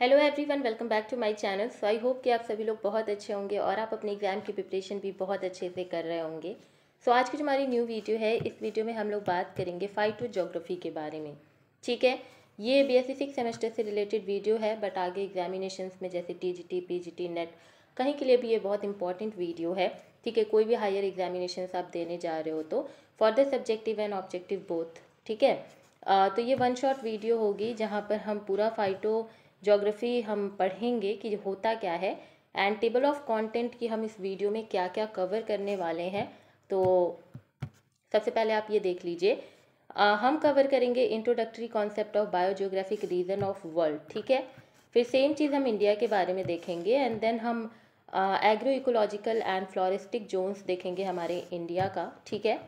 hello everyone welcome back to my channel so I hope कि आप सभी लोग बहुत अच्छे होंगे और आप अपने एग्ज़ाम की प्रिपरेशन भी बहुत अच्छे से कर रहे होंगे सो so, आज की जो हमारी न्यू वीडियो है इस वीडियो में हम लोग बात करेंगे फाइव टू जोग्राफ़ी के बारे में ठीक है ये बी एस सिक्स सेमेस्टर से रिलेटेड वीडियो है बट आगे एग्जामिनेशन में जैसे T G T P G T NET कहीं के लिए भी ये बहुत इंपॉर्टेंट वीडियो है ठीक है कोई भी हायर एग्जामिनेशन आप देने जा रहे हो तो for the subjective and objective both ठीक है तो ये वन शॉट वीडियो होगी जहाँ पर हम पूरा फाइटो जोग्राफ़ी हम पढ़ेंगे कि होता क्या है एंड टेबल ऑफ कंटेंट की हम इस वीडियो में क्या क्या कवर करने वाले हैं तो सबसे पहले आप ये देख लीजिए हम कवर करेंगे introductory concept of biogeographic region of world ठीक है फिर सेम चीज़ हम इंडिया के बारे में देखेंगे एंड देन हम agro ecological and floristic zones देखेंगे हमारे इंडिया का ठीक है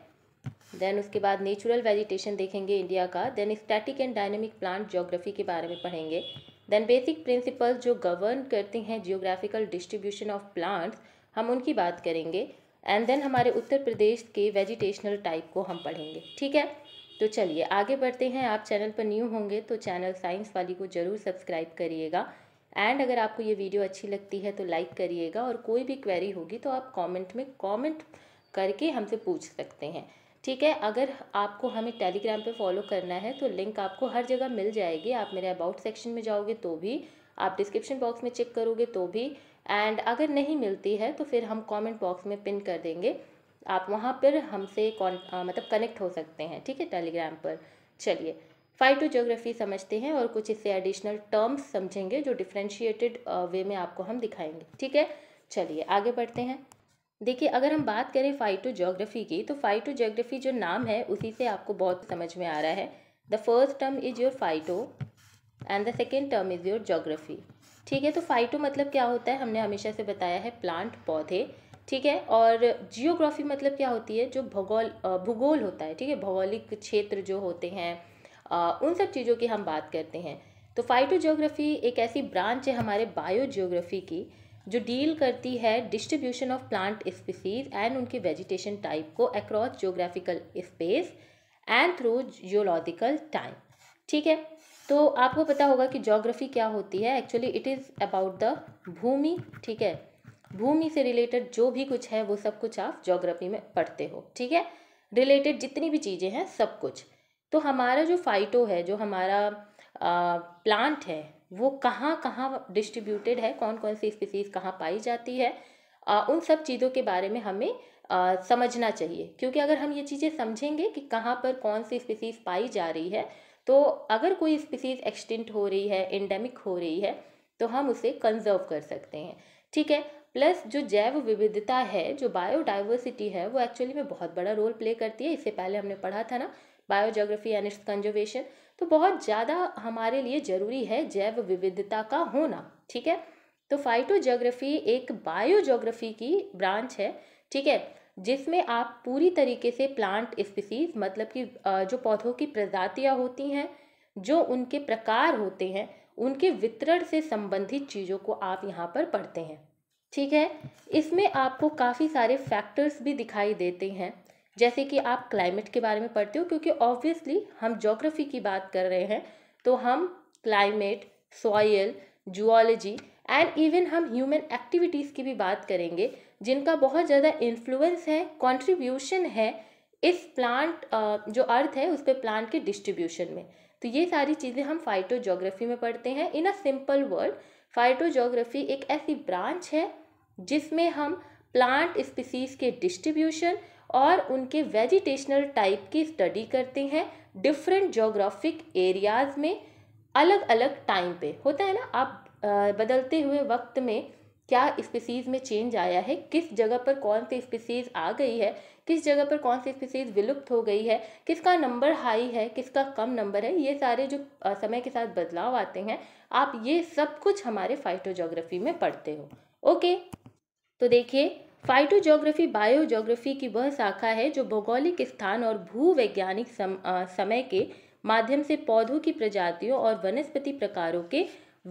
देन उसके बाद नेचुरल वेजिटेशन देखेंगे इंडिया का then static and dynamic plant geography के बारे में पढ़ेंगे देन बेसिक प्रिंसिपल जो गवर्न करते हैं जियोग्राफिकल डिस्ट्रीब्यूशन ऑफ प्लांट्स हम उनकी बात करेंगे एंड देन हमारे उत्तर प्रदेश के वेजिटेशनल टाइप को हम पढ़ेंगे ठीक है तो चलिए आगे बढ़ते हैं आप चैनल पर न्यू होंगे तो चैनल साइंस वाली को ज़रूर सब्सक्राइब करिएगा एंड अगर आपको ये वीडियो अच्छी लगती है तो लाइक करिएगा और कोई भी क्वेरी होगी तो आप कमेंट में कमेंट करके हमसे पूछ सकते हैं ठीक है अगर आपको हमें टेलीग्राम पे फॉलो करना है तो लिंक आपको हर जगह मिल जाएगी आप मेरे अबाउट सेक्शन में जाओगे तो भी आप डिस्क्रिप्शन बॉक्स में चेक करोगे तो भी एंड अगर नहीं मिलती है तो फिर हम कमेंट बॉक्स में पिन कर देंगे आप वहाँ पर हमसे मतलब कनेक्ट हो सकते हैं ठीक है टेलीग्राम पर चलिए फाइटो जोग्राफी समझते हैं और कुछ इससे एडिशनल टर्म्स समझेंगे जो डिफ्रेंशिएटेड वे में आपको हम दिखाएंगे ठीक है चलिए आगे बढ़ते हैं देखिए अगर हम बात करें फाइटो जोग्राफी की तो फाइटो जोग्राफी जो नाम है उसी से आपको बहुत समझ में आ रहा है the first term is your phyto and the second term is your geography ठीक है तो फाइटो मतलब क्या होता है हमने हमेशा से बताया है प्लांट पौधे ठीक है और जियोग्राफी मतलब क्या होती है जो भूगोल भूगोल होता है ठीक है भौगोलिक क्षेत्र जो होते हैं उन सब चीज़ों की हम बात करते हैं तो फाइटो जियोग्राफी एक ऐसी ब्रांच है हमारे बायो जियोग्राफी की जो डील करती है distribution of plant species and उनके वेजिटेशन टाइप को across geographical space and through geological time ठीक है तो आपको पता होगा कि जोग्राफी क्या होती है actually it is about the भूमि ठीक है भूमि से रिलेटेड जो भी कुछ है वो सब कुछ आप जोग्राफी में पढ़ते हो ठीक है रिलेटेड जितनी भी चीज़ें हैं सब कुछ तो हमारा जो फाइटो है जो हमारा प्लांट है वो कहाँ कहाँ डिस्ट्रीब्यूटेड है कौन कौन सी स्पीसीज कहाँ पाई जाती है आ, उन सब चीज़ों के बारे में हमें आ, समझना चाहिए क्योंकि अगर हम ये चीज़ें समझेंगे कि कहाँ पर कौन सी स्पीसीज पाई जा रही है तो अगर कोई स्पीसीज एक्सटिंट हो रही है एंडेमिक हो रही है तो हम उसे कंजर्व कर सकते हैं ठीक है प्लस जो जैव विविधता है जो बायोडाइवर्सिटी है वो एक्चुअली में बहुत बड़ा रोल प्ले करती है इससे पहले हमने पढ़ा था ना बायोजोग्राफी एंड इट्स कंजर्वेशन तो बहुत ज़्यादा हमारे लिए ज़रूरी है जैव विविधता का होना ठीक है तो फाइटोजोग्राफी एक बायोजोग्राफी की ब्रांच है ठीक है जिसमें आप पूरी तरीके से प्लांट स्पीसीज मतलब कि जो पौधों की प्रजातियाँ होती हैं जो उनके प्रकार होते हैं उनके वितरण से संबंधित चीज़ों को आप यहाँ पर पढ़ते हैं ठीक है इसमें आपको काफ़ी सारे फैक्टर्स भी दिखाई देते हैं जैसे कि आप क्लाइमेट के बारे में पढ़ते हो क्योंकि ऑब्वियसली हम जोग्राफ़ी की बात कर रहे हैं तो हम climate soil zoology and even हम ह्यूमन एक्टिविटीज़ की भी बात करेंगे जिनका बहुत ज़्यादा इन्फ्लुएंस है कंट्रीब्यूशन है इस प्लांट जो अर्थ है उस पर प्लांट के डिस्ट्रीब्यूशन में तो ये सारी चीज़ें हम फाइटो में पढ़ते हैं in a simple word phyto एक ऐसी ब्रांच है जिसमें हम प्लांट स्पीसीज़ के डिस्ट्रीब्यूशन और उनके वेजिटेशनल टाइप की स्टडी करते हैं डिफरेंट जोग्राफिक एरियाज़ में अलग अलग टाइम पे होता है ना आप बदलते हुए वक्त में क्या स्पीसीज़ में चेंज आया है किस जगह पर कौन सी स्पीसीज़ आ गई है किस जगह पर कौन सी स्पीसीज़ विलुप्त हो गई है किसका नंबर हाई है किसका कम नंबर है ये सारे जो समय के साथ बदलाव आते हैं आप ये सब कुछ हमारे फाइटोजोग्राफी में पढ़ते हो ओके तो देखिए फाइटोजोग्राफी बायोजोग्राफी की वह शाखा है जो भौगोलिक स्थान और भूवैज्ञानिक सम, समय के माध्यम से पौधों की प्रजातियों और वनस्पति प्रकारों के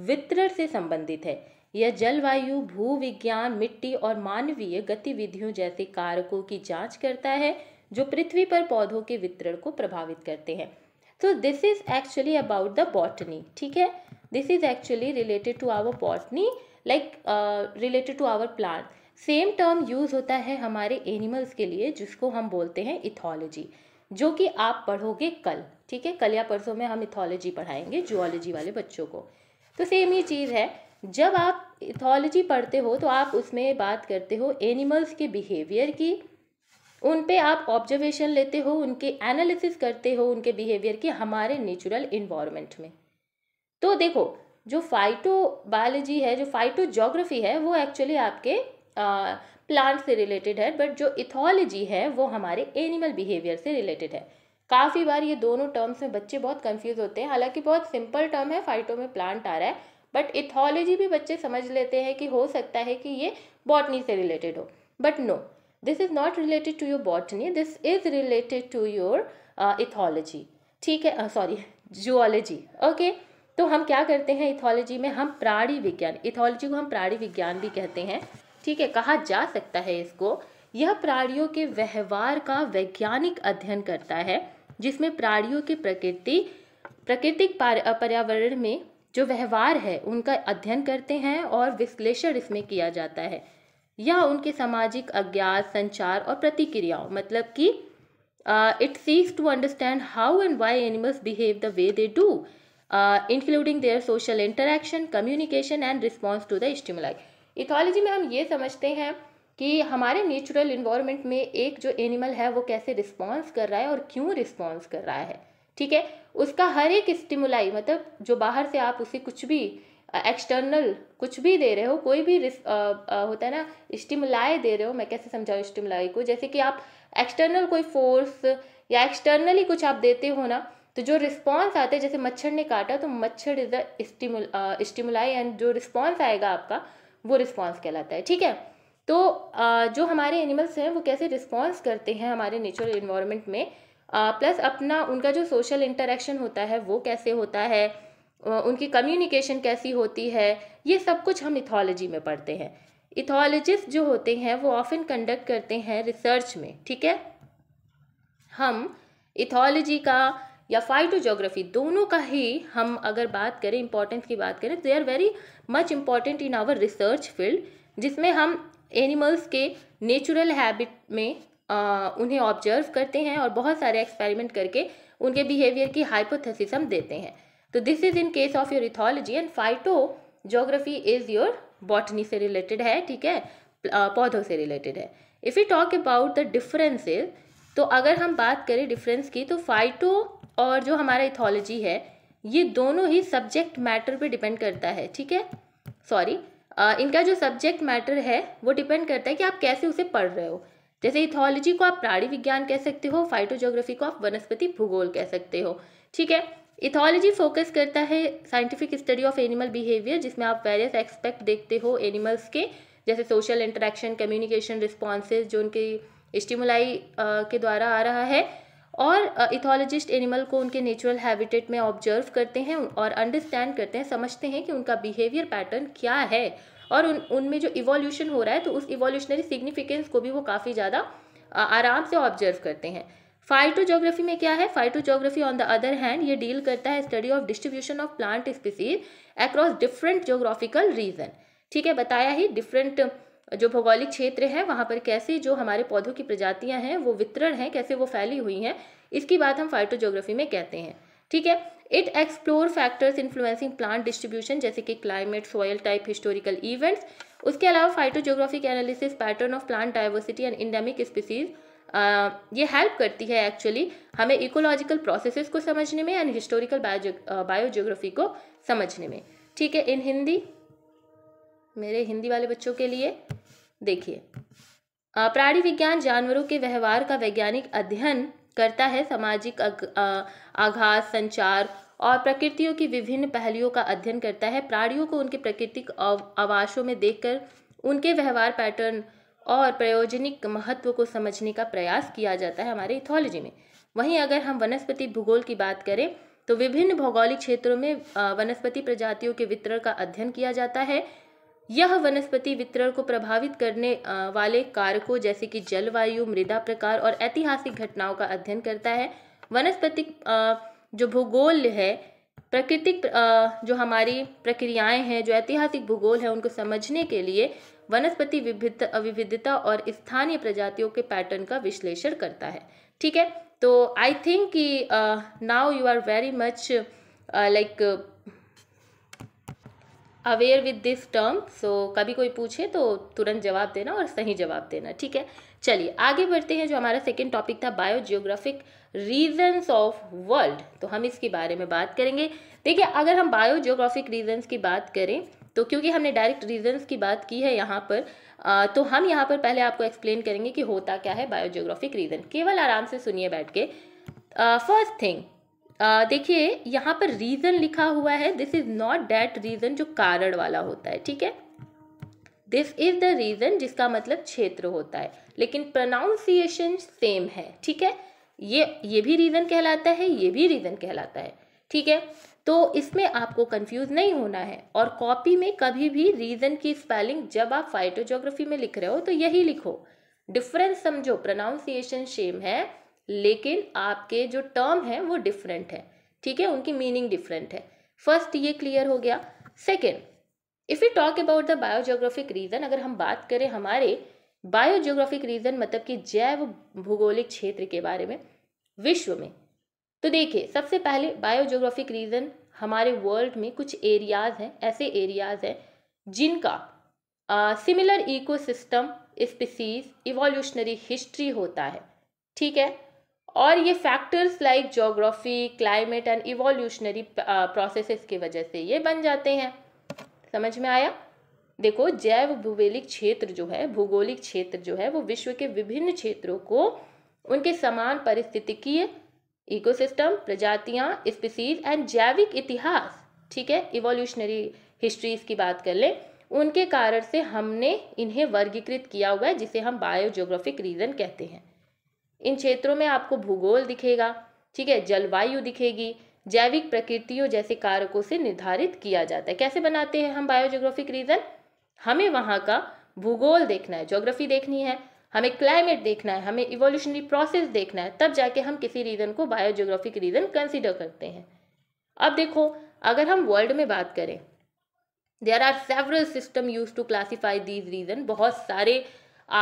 वितरण से संबंधित है यह जलवायु भूविज्ञान मिट्टी और मानवीय गतिविधियों जैसे कारकों की जांच करता है जो पृथ्वी पर पौधों के वितरण को प्रभावित करते हैं तो this is actually about the botany ठीक है this is actually related to our botany like related to our plant same term use होता है हमारे एनिमल्स के लिए जिसको हम बोलते हैं इथोलॉजी जो कि आप पढ़ोगे कल ठीक है कल या परसों में हम इथोलॉजी पढ़ाएंगे जूलॉजी वाले बच्चों को तो सेम ये चीज़ है जब आप इथोलॉजी पढ़ते हो तो आप उसमें बात करते हो एनिमल्स के बिहेवियर की उन पे आप ऑब्जर्वेशन लेते हो उनके एनालिसिस करते हो उनके बिहेवियर की हमारे नेचुरल इन्वायरमेंट में तो देखो जो फाइटो बायोलॉजी है जो फाइटो जोग्राफी है वो एक्चुअली आपके प्लांट से रिलेटेड है बट जो इथोलॉजी है वो हमारे एनिमल बिहेवियर से रिलेटेड है काफ़ी बार ये दोनों टर्म्स में बच्चे बहुत कंफ्यूज होते हैं हालांकि बहुत सिंपल टर्म है फाइटो में प्लांट आ रहा है बट इथोलॉजी भी बच्चे समझ लेते हैं कि हो सकता है कि ये बॉटनी से रिलेटेड हो but no this is not related to your botany this is related to your ethology ठीक है सॉरी जूलॉजी ओके तो हम क्या करते हैं इथोलॉजी में हम प्राणी विज्ञान इथोलॉजी को हम प्राणी विज्ञान भी कहते हैं ठीक है कहा जा सकता है इसको यह प्राणियों के व्यवहार का वैज्ञानिक अध्ययन करता है जिसमें प्राणियों की प्रकृति प्राकृतिक पर्यावरण में जो व्यवहार है उनका अध्ययन करते हैं और विश्लेषण इसमें किया जाता है या उनके सामाजिक अज्ञात संचार और प्रतिक्रियाओं मतलब कि it seeks to understand how and why animals behave the way they do including their social interaction communication and response to the stimuli ethology में हम ये समझते हैं कि हमारे नेचुरल इन्वायरमेंट में एक जो एनिमल है वो कैसे रिस्पॉन्स कर रहा है और क्यों रिस्पॉन्स कर रहा है ठीक है उसका हर एक स्टिमुलाई मतलब जो बाहर से आप उसे कुछ भी एक्सटर्नल कुछ भी दे रहे हो कोई भी आ, आ, होता है ना स्टिमुलाई दे रहे हो मैं कैसे समझाऊँ स्टिमुलाई को जैसे कि आप एक्सटर्नल कोई फोर्स या एक्सटर्नली कुछ आप देते हो ना तो जो रिस्पॉन्स आते हैं जैसे मच्छर ने काटा तो मच्छर इज़ द स्टिमुल स्टिमुलाई एंड जो रिस्पॉन्स आएगा आपका वो रिस्पॉन्स कहलाता है ठीक है तो जो हमारे एनिमल्स हैं वो कैसे रिस्पॉन्स करते हैं हमारे नेचुरल इन्वायरमेंट में प्लस अपना उनका जो सोशल इंटरेक्शन होता है वो कैसे होता है उनकी कम्युनिकेशन कैसी होती है ये सब कुछ हम इथोलॉजी में पढ़ते हैं इथोलॉजिस्ट जो होते हैं वो ऑफन कंडक्ट करते हैं रिसर्च में ठीक है हम इथोलॉजी का या फाइटो जोग्राफी दोनों का ही हम अगर बात करें इंपॉर्टेंस की बात करें they are very much important in our research field जिसमें हम एनिमल्स के नेचुरल हैबिट में आ, उन्हें ऑब्जर्व करते हैं और बहुत सारे एक्सपेरिमेंट करके उनके बिहेवियर की हाइपोथेसिस हम देते हैं तो this is in case of your ethology and phyto geography is your botany से रिलेटेड है ठीक है पौधों से रिलेटेड है if you talk about the differences तो अगर हम बात करें डिफरेंस की तो फाइटो और जो हमारा इथोलॉजी है ये दोनों ही सब्जेक्ट मैटर पे डिपेंड करता है ठीक है सॉरी इनका जो सब्जेक्ट मैटर है वो डिपेंड करता है कि आप कैसे उसे पढ़ रहे हो जैसे इथोलॉजी को आप प्राणी विज्ञान कह सकते हो फाइटोजोग्राफी को आप वनस्पति भूगोल कह सकते हो ठीक है इथोलॉजी फोकस करता है scientific study of animal behaviour जिसमें आप वेरियस एक्सपेक्ट देखते हो एनिमल्स के जैसे सोशल इंटरेक्शन कम्युनिकेशन रिस्पॉन्सेज जो उनके स्टिमुलाई के द्वारा आ रहा है और इथोलॉजिस्ट एनिमल को उनके नेचुरल हैबिटेट में ऑब्जर्व करते हैं और अंडरस्टैंड करते हैं समझते हैं कि उनका बिहेवियर पैटर्न क्या है और उन उनमें जो इवोल्यूशन हो रहा है तो उस इवोल्यूशनरी सिग्निफिकेंस को भी वो काफ़ी ज़्यादा आराम से ऑब्जर्व करते हैं फाइटोजोग्राफी में क्या है phytogeography on the other hand ये डील करता है study of distribution of plant species across different geographical region ठीक है बताया ही डिफरेंट जो भौगोलिक क्षेत्र है वहाँ पर कैसे जो हमारे पौधों की प्रजातियाँ हैं वो वितरण हैं कैसे वो फैली हुई हैं इसकी बात हम फाइटोजोग्राफी में कहते हैं ठीक है it explore factors influencing plant distribution जैसे कि climate soil type historical events उसके अलावा phytogeographic analysis pattern of plant diversity and endemic species ये हेल्प करती है एक्चुअली हमें इकोलॉजिकल प्रोसेस को समझने में एंड हिस्टोरिकल बायोजोग्राफी को समझने में ठीक है इन हिंदी मेरे हिंदी वाले बच्चों के लिए देखिए प्राणी विज्ञान जानवरों के व्यवहार का वैज्ञानिक अध्ययन करता है सामाजिक आघात संचार और प्रकृतियों की विभिन्न पहलुओं का अध्ययन करता है प्राणियों को उनके प्राकृतिक आवासों में देखकर उनके व्यवहार पैटर्न और प्रयोजनिक महत्व को समझने का प्रयास किया जाता है हमारे इथोलॉजी में वहीं अगर हम वनस्पति भूगोल की बात करें तो विभिन्न भौगोलिक क्षेत्रों में वनस्पति प्रजातियों के वितरण का अध्ययन किया जाता है यह वनस्पति वितरण को प्रभावित करने वाले कारकों जैसे कि जलवायु मृदा प्रकार और ऐतिहासिक घटनाओं का अध्ययन करता है वनस्पति जो भूगोल है प्राकृतिक जो हमारी प्रक्रियाएं हैं जो ऐतिहासिक भूगोल है उनको समझने के लिए वनस्पति विभिधता विविधता और स्थानीय प्रजातियों के पैटर्न का विश्लेषण करता है ठीक है तो आई थिंक कि now you are very much like aware with this term so कभी कोई पूछे तो तुरंत जवाब देना और सही जवाब देना ठीक है चलिए आगे बढ़ते हैं जो हमारा सेकेंड टॉपिक था bio geographic regions of world तो हम इसके बारे में बात करेंगे देखिए अगर हम बायो जियोग्राफिक रीजन्स की बात करें तो क्योंकि हमने डायरेक्ट रीजन्स की बात की है यहाँ पर आ, तो हम यहाँ पर पहले आपको एक्सप्लेन करेंगे कि होता क्या है बायोजियोग्राफिक रीजन केवल आराम से सुनिए बैठ के फर्स्ट थिंग देखिए यहाँ पर रीज़न लिखा हुआ है this is not that reason जो कारण वाला होता है ठीक है दिस इज़ द रीज़न जिसका मतलब क्षेत्र होता है लेकिन प्रोनाउंसिएशन सेम है ठीक है ये ये भी रीज़न कहलाता है ये भी रीज़न कहलाता है ठीक है तो इसमें आपको कंफ्यूज नहीं होना है और कॉपी में कभी भी रीज़न की स्पेलिंग जब आप फाइटोजोग्राफी में लिख रहे हो तो यही लिखो डिफरेंस समझो प्रोनाउंसिएशन सेम है लेकिन आपके जो टर्म है वो डिफरेंट है ठीक है उनकी मीनिंग डिफरेंट है फर्स्ट ये क्लियर हो गया second if you talk about the biogeographic region अगर हम बात करें हमारे बायोजोग्राफिक रीज़न मतलब कि जैव भूगोलिक क्षेत्र के बारे में विश्व में तो देखिए सबसे पहले बायोजोग्राफिक रीज़न हमारे वर्ल्ड में कुछ एरियाज़ हैं ऐसे एरियाज़ हैं जिनका similar ecosystem species evolutionary history होता है ठीक है और ये factors like geography climate and evolutionary processes की वजह से ये बन जाते हैं समझ में आया देखो जैव भूगोलिक क्षेत्र जो है भूगोलिक क्षेत्र जो है वो विश्व के विभिन्न क्षेत्रों को उनके समान परिस्थितिकीय इकोसिस्टम प्रजातियां स्पीसीज एंड जैविक इतिहास ठीक है इवोल्यूशनरी हिस्ट्रीज की बात कर लें उनके कारण से हमने इन्हें वर्गीकृत किया हुआ है जिसे हम बायोजोग्राफिक रीजन कहते हैं इन क्षेत्रों में आपको भूगोल दिखेगा ठीक है जलवायु दिखेगी जैविक प्रकृतियों जैसे कारकों से निर्धारित किया जाता है कैसे बनाते हैं हम बायोजोग्राफिक रीजन हमें वहाँ का भूगोल देखना है ज्योग्राफी देखनी है हमें क्लाइमेट देखना है हमें इवोल्यूशनरी प्रोसेस देखना है तब जाके हम किसी रीज़न को बायोजोग्राफिक रीज़न कंसिडर करते हैं अब देखो अगर हम वर्ल्ड में बात करें there are several system use to classify these region बहुत सारे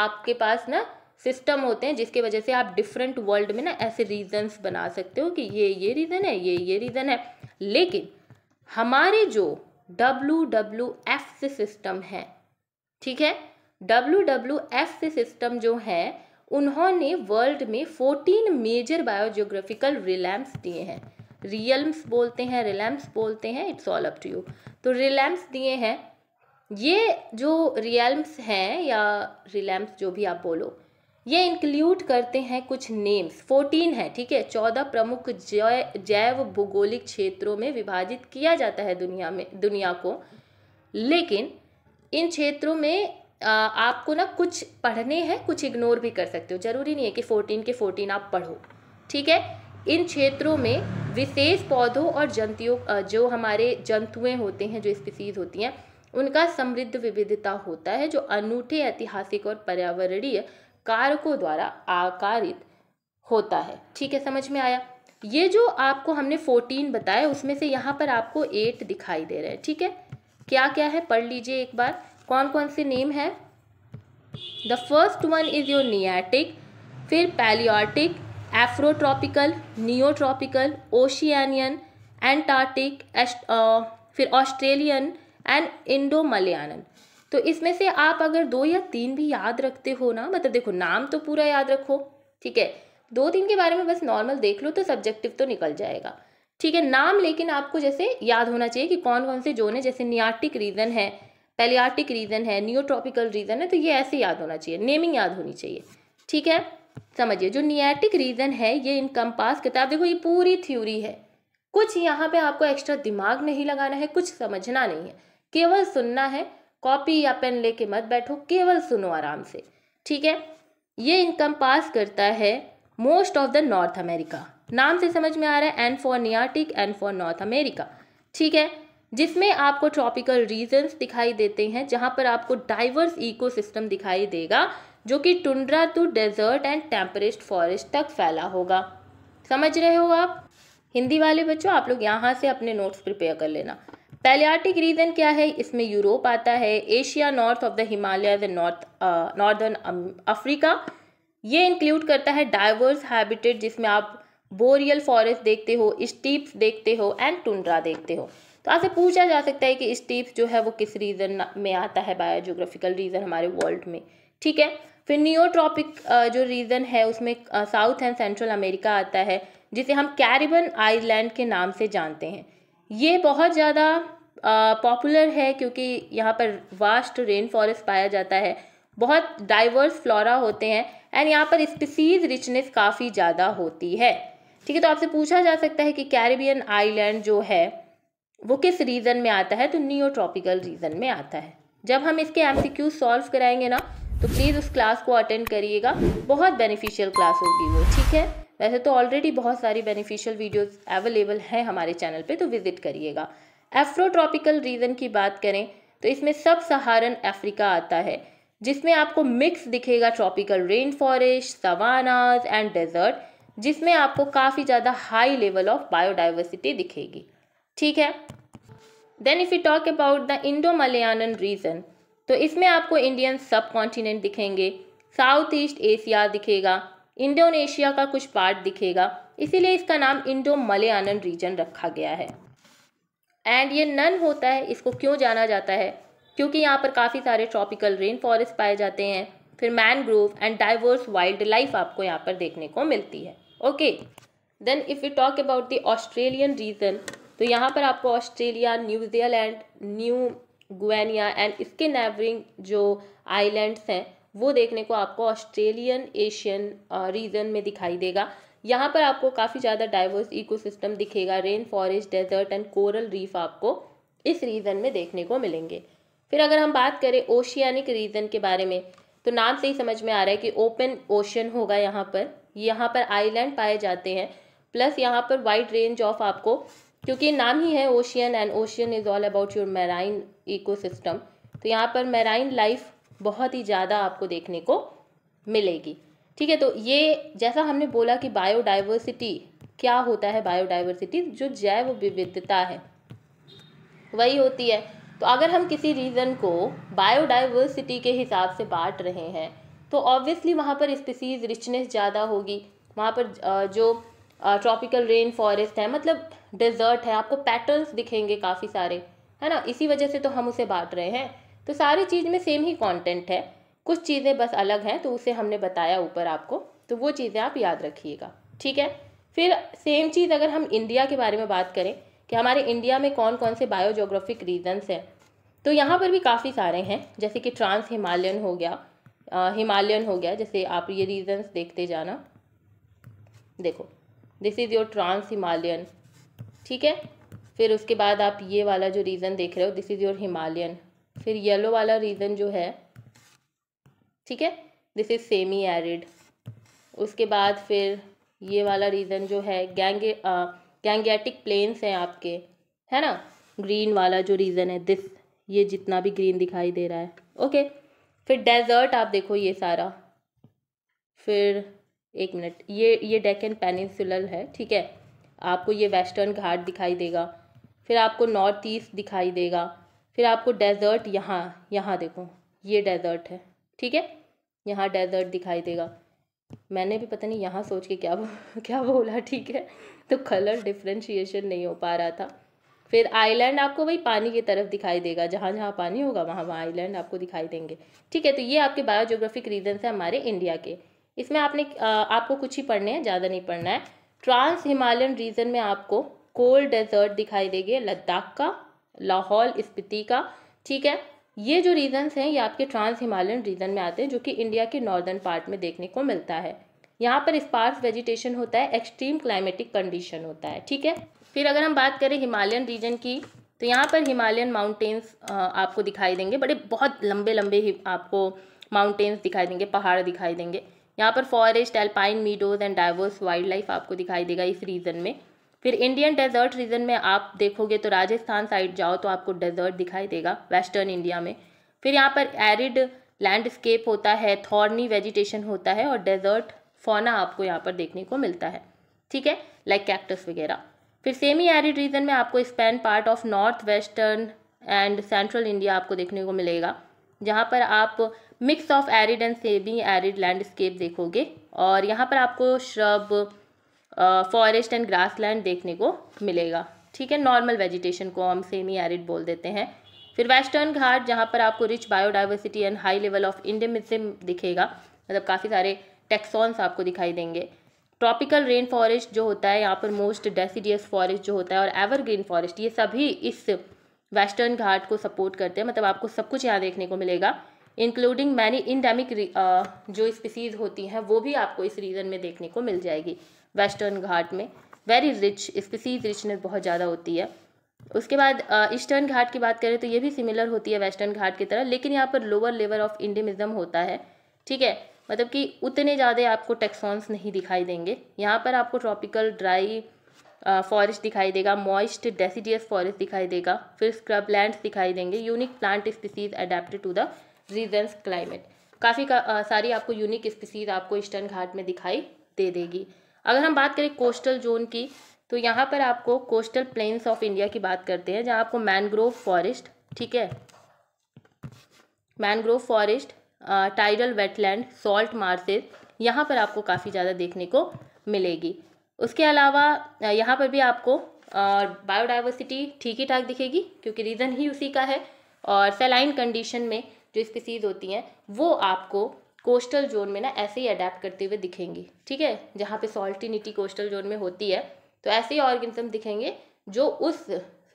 आपके पास ना सिस्टम होते हैं जिसके वजह से आप डिफरेंट वर्ल्ड में ना ऐसे रीजंस बना सकते हो कि ये ये रीज़न है ये ये रीज़न है लेकिन हमारे जो डब्लू डब्लू एफ से सिस्टम है ठीक है डब्लू डब्लू एफ से सिस्टम जो है उन्होंने वर्ल्ड में फोर्टीन मेजर बायोजियोग्राफिकल रिलैम्स दिए हैं रियल्स बोलते हैं रिलैम्स बोलते हैं it's all up to you तो रिलैम्स दिए हैं ये जो रियल्स हैं या रिलैम्स जो भी आप बोलो ये इंक्लूड करते हैं कुछ नेम्स फोर्टीन है ठीक है चौदह प्रमुख जै, जैव भूगोलिक क्षेत्रों में विभाजित किया जाता है दुनिया में दुनिया को लेकिन इन क्षेत्रों में आ, आपको ना कुछ पढ़ने हैं कुछ इग्नोर भी कर सकते हो जरूरी नहीं है कि फोर्टीन के फोर्टीन आप पढ़ो ठीक है इन क्षेत्रों में विशेष पौधों और जंतुओं जो हमारे जंतुएं होते हैं जो स्पीसीज होती हैं उनका समृद्ध विविधता होता है जो अनूठे ऐतिहासिक और पर्यावरणीय कारकों द्वारा आकारित होता है ठीक है समझ में आया ये जो आपको हमने फोर्टीन बताया उसमें से यहाँ पर आपको एट दिखाई दे रहे हैं ठीक है क्या क्या है पढ़ लीजिए एक बार कौन कौन से नेम है the first one is your Nearctic फिर Palearctic Afrotropical Neotropical Oceanian Antarctic फिर ऑस्ट्रेलियन एंड इंडो मलयानन तो इसमें से आप अगर दो या तीन भी याद रखते हो ना मतलब देखो नाम तो पूरा याद रखो ठीक है दो तीन के बारे में बस नॉर्मल देख लो तो सब्जेक्टिव तो निकल जाएगा ठीक है नाम लेकिन आपको जैसे याद होना चाहिए कि कौन कौन से जोन है जैसे नियाटिक रीजन है पेलियाटिक रीजन है न्यूट्रॉपिकल रीजन है तो ये ऐसे याद होना चाहिए नेमिंग याद होनी चाहिए ठीक है समझिए जो नियाटिक रीजन है ये इन कंपास किताब देखो ये पूरी थ्योरी है कुछ यहाँ पे आपको एक्स्ट्रा दिमाग नहीं लगाना है कुछ समझना नहीं है केवल सुनना है कॉपी या पेन लेके मत बैठो केवल सुनो आराम से ठीक है ये इनकम पास करता है most of the North America नाम से समझ में आ रहा है and for Nearctic and for North America ठीक है जिसमें आपको ट्रॉपिकल रीजन्स दिखाई देते हैं जहाँ पर आपको डाइवर्स इकोसिस्टम दिखाई देगा जो कि tundra to desert and temperate forest तक फैला होगा समझ रहे हो आप हिंदी वाले बच्चों आप लोग यहाँ से अपने नोट्स प्रिपेयर कर लेना पैलियाटिक रीजन क्या है इसमें यूरोप आता है Asia north of the Himalaya north northern Africa ये इंक्लूड करता है डाइवर्स हैबिटेट जिसमें आप बोरियल फॉरेस्ट देखते हो स्टीप्स देखते हो एंड टुंड्रा देखते हो तो आपसे पूछा जा सकता है कि स्टीप्स जो है वो किस रीजन में आता है बायोजोग्राफिकल रीजन हमारे वर्ल्ड में ठीक है फिर नियोट्रॉपिक जो रीजन है उसमें साउथ एंड सेंट्रल अमेरिका आता है जिसे हम कैरिबन आइलैंड के नाम से जानते हैं ये बहुत ज़्यादा पॉपुलर है क्योंकि यहाँ पर वास्ट रेन फॉरेस्ट पाया जाता है बहुत डाइवर्स फ्लोरा होते हैं एंड यहाँ पर स्पीसीज रिचनेस काफ़ी ज़्यादा होती है ठीक है तो आपसे पूछा जा सकता है कि कैरिबियन आइलैंड जो है वो किस रीज़न में आता है तो ट्रॉपिकल रीज़न में आता है जब हम इसके एम सी सॉल्व कराएंगे ना तो प्लीज़ उस क्लास को अटेंड करिएगा बहुत बेनिफिशियल क्लास होगी वो ठीक है वैसे तो ऑलरेडी बहुत सारी बेनिफिशियल वीडियोस अवेलेबल हैं हमारे चैनल पे तो विजिट करिएगा एफ्रोट्रॉपिकल रीजन की बात करें तो इसमें सब सहारन अफ्रीका आता है जिसमें आपको मिक्स दिखेगा tropical rain forest savannas and desert जिसमें आपको काफ़ी ज़्यादा हाई लेवल ऑफ बायोडाइवर्सिटी दिखेगी ठीक है then if you talk about the Indo Malayan region तो इसमें आपको इंडियन सब कॉन्टिनेंट दिखेंगे साउथ ईस्ट एशिया दिखेगा इंडोनेशिया का कुछ पार्ट दिखेगा इसीलिए इसका नाम इंडो मलयानन रीजन रखा गया है एंड ये नन होता है इसको क्यों जाना जाता है क्योंकि यहाँ पर काफ़ी सारे ट्रॉपिकल रेन फॉरेस्ट पाए जाते हैं फिर mangrove and diverse wildlife आपको यहाँ पर देखने को मिलती है okay then if you talk about the Australian region तो यहाँ पर आपको Australia New Zealand New Guinea and इसके नेबरिंग जो आइलैंड्स हैं वो देखने को आपको ऑस्ट्रेलियन एशियन रीजन में दिखाई देगा यहाँ पर आपको काफ़ी ज़्यादा डाइवर्स इकोसिस्टम दिखेगा rain forest desert and coral reef आपको इस रीजन में देखने को मिलेंगे फिर अगर हम बात करें ओशियानिक रीजन के बारे में तो नाम से ही समझ में आ रहा है कि ओपन ओशन होगा यहाँ पर यहाँ पर आइलैंड पाए जाते हैं प्लस यहाँ पर वाइड रेंज ऑफ आपको क्योंकि नाम ही है ocean and ocean is all about your marine ecosystem तो यहाँ पर मैराइन लाइफ बहुत ही ज़्यादा आपको देखने को मिलेगी ठीक है तो ये जैसा हमने बोला कि बायोडाइवर्सिटी क्या होता है बायोडाइवर्सिटी जो जैव विविधता है वही होती है तो अगर हम किसी रीजन को बायोडाइवर्सिटी के हिसाब से बांट रहे हैं तो ऑब्वियसली वहाँ पर स्पीसीज रिचनेस ज़्यादा होगी वहाँ पर जो ट्रॉपिकल रेन फॉरेस्ट है मतलब डेजर्ट है आपको पैटर्न्स दिखेंगे काफ़ी सारे है ना इसी वजह से तो हम उसे बांट रहे हैं तो सारी चीज़ में सेम ही कॉन्टेंट है कुछ चीज़ें बस अलग हैं तो उसे हमने बताया ऊपर आपको तो वो चीज़ें आप याद रखिएगा ठीक है फिर सेम चीज़ अगर हम इंडिया के बारे में बात करें कि हमारे इंडिया में कौन कौन से बायोजोग्राफिक रीजन्स हैं तो यहाँ पर भी काफ़ी सारे हैं जैसे कि ट्रांस हिमालयन हो गया हिमालयन हो गया जैसे आप ये रीजन्स देखते जाना देखो this is your trans Himalayan ठीक है फिर उसके बाद आप ये वाला जो रीज़न देख रहे हो दिस इज़ योर हिमालयन फिर येलो वाला रीज़न जो है ठीक है दिस इज सेमी एरिड उसके बाद फिर ये वाला रीज़न जो है गैंग गैंगेटिक प्लेन्स हैं आपके है ना ग्रीन वाला जो रीज़न है दिस ये जितना भी ग्रीन दिखाई दे रहा है ओके फिर डेजर्ट आप देखो ये सारा फिर एक मिनट ये ये डेकन पेनिसुलर है ठीक है आपको ये वेस्टर्न घाट दिखाई देगा फिर आपको नॉर्थ ईस्ट दिखाई देगा फिर आपको डेजर्ट यहाँ यहाँ देखो ये डेजर्ट है ठीक है यहाँ डेजर्ट दिखाई देगा मैंने भी पता नहीं यहाँ सोच के क्या बो, क्या बोला ठीक है तो कलर डिफ्रेंशिएशन नहीं हो पा रहा था फिर आइलैंड आपको वही पानी की तरफ दिखाई देगा जहाँ जहाँ पानी होगा वहाँ वहाँ आइलैंड आपको दिखाई देंगे ठीक है तो ये आपके बायोजोग्राफिक रीजन है हमारे इंडिया के इसमें आपने आपको कुछ ही पढ़ने हैं ज़्यादा नहीं पढ़ना है ट्रांस हिमालयन रीजन में आपको कोल्ड डेजर्ट दिखाई देगी लद्दाख का लाहौल स्पीति का ठीक है ये जो रीजन्स हैं ये आपके ट्रांस हिमालयन रीजन में आते हैं जो कि इंडिया के नॉर्दर्न पार्ट में देखने को मिलता है यहाँ पर स्पार्स वेजिटेशन होता है एक्सट्रीम क्लाइमेटिक कंडीशन होता है ठीक है फिर अगर हम बात करें हिमालयन रीजन की तो यहाँ पर हिमालयन माउंटेन्स आपको दिखाई देंगे बड़े बहुत लंबे लंबे आपको माउंटेन्स दिखाई देंगे पहाड़ दिखाई देंगे यहाँ पर forest alpine meadows and diverse wildlife आपको दिखाई देगा इस रीजन में फिर इंडियन डेजर्ट रीजन में आप देखोगे तो राजस्थान साइड जाओ तो आपको डेजर्ट दिखाई देगा वेस्टर्न इंडिया में फिर यहाँ पर एरिड लैंडस्केप होता है थॉर्नी वेजिटेशन होता है और डेजर्ट फोना आपको यहाँ पर देखने को मिलता है ठीक है लाइक कैक्टस वगैरह फिर सेमी एरिड रीजन में आपको span part of north western and central India आपको देखने को मिलेगा जहाँ पर आप mix of arid and semi arid landscape देखोगे और यहाँ पर आपको shrub forest and grassland देखने को मिलेगा ठीक है नॉर्मल वेजिटेशन को हम सेमी एरिड बोल देते हैं फिर वेस्टर्न घाट जहाँ पर आपको rich biodiversity and high level of endemism दिखेगा मतलब काफ़ी सारे टेक्सॉन्स आपको दिखाई देंगे ट्रॉपिकल रेन फॉरेस्ट जो होता है यहाँ पर मोस्ट डेसीडियस फॉरेस्ट जो होता है और एवरग्रीन फॉरेस्ट ये सभी इस वेस्टर्न घाट को सपोर्ट करते हैं मतलब आपको सब कुछ यहाँ देखने को मिलेगा इंक्लूडिंग मैनी इंडेमिक जो स्पीसीज़ होती हैं वो भी आपको इस रीजन में देखने को मिल जाएगी वेस्टर्न घाट में वेरी रिच इसकी सीज रिचनेस बहुत ज़्यादा होती है उसके बाद ईस्टर्न घाट की बात करें तो ये भी सिमिलर होती है वेस्टर्न घाट की तरह लेकिन यहाँ पर लोअर लेवल ऑफ इंडिमिज़म होता है ठीक है मतलब कि उतने ज़्यादा आपको टेक्सॉन्स नहीं दिखाई देंगे यहाँ पर आपको ट्रॉपिकल ड्राई फॉरेस्ट दिखाई देगा मॉइस्ट डेसीडियस फॉरेस्ट दिखाई देगा फिर स्क्रब लैंड दिखाई देंगे unique plant species adapted to the region's climate काफ़ी का, सारी आपको यूनिक स्पीसीज आपको ईस्टर्न घाट में दिखाई दे देगी अगर हम बात करें कोस्टल जोन की तो यहाँ पर आपको कोस्टल प्लेन्स ऑफ इंडिया की बात करते हैं जहाँ आपको मैनग्रोव फॉरेस्ट ठीक है mangrove forest tidal wetland salt marshes यहाँ पर आपको काफ़ी ज़्यादा देखने को मिलेगी उसके अलावा यहाँ पर भी आपको बायोडाइवर्सिटी ठीक ही ठाक दिखेगी क्योंकि रीज़न ही उसी का है और सेलाइन कंडीशन में जो स्पीसीज़ होती हैं वो आपको कोस्टल जोन में ना ऐसे ही अडेप्ट करते हुए दिखेंगी ठीक है जहाँ पे सॉल्टिनिटी कोस्टल जोन में होती है तो ऐसे ही ऑर्गेनिज्म दिखेंगे जो उस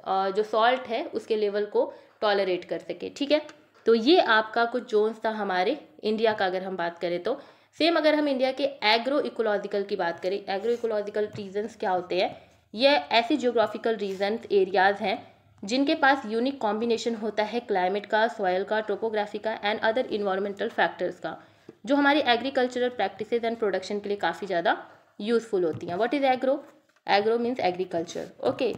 जो सॉल्ट है उसके लेवल को टॉलरेट कर सके ठीक है तो ये आपका कुछ जोन्स था हमारे इंडिया का अगर हम बात करें तो सेम अगर हम इंडिया के एग्रो इकोलॉजिकल की बात करें एग्रो इकोलॉजिकल रीजन्स क्या होते हैं यह ऐसे जियोग्राफिकल रीजन एरियाज़ हैं जिनके पास यूनिक कॉम्बिनेशन होता है क्लाइमेट का सॉयल का टोपोग्राफी का एंड अदर इन्वायरमेंटल फैक्टर्स का जो हमारी एग्रीकल्चरल प्रैक्टिस एंड प्रोडक्शन के लिए काफ़ी ज़्यादा यूज़फुल होती हैं what is agro agro means agriculture okay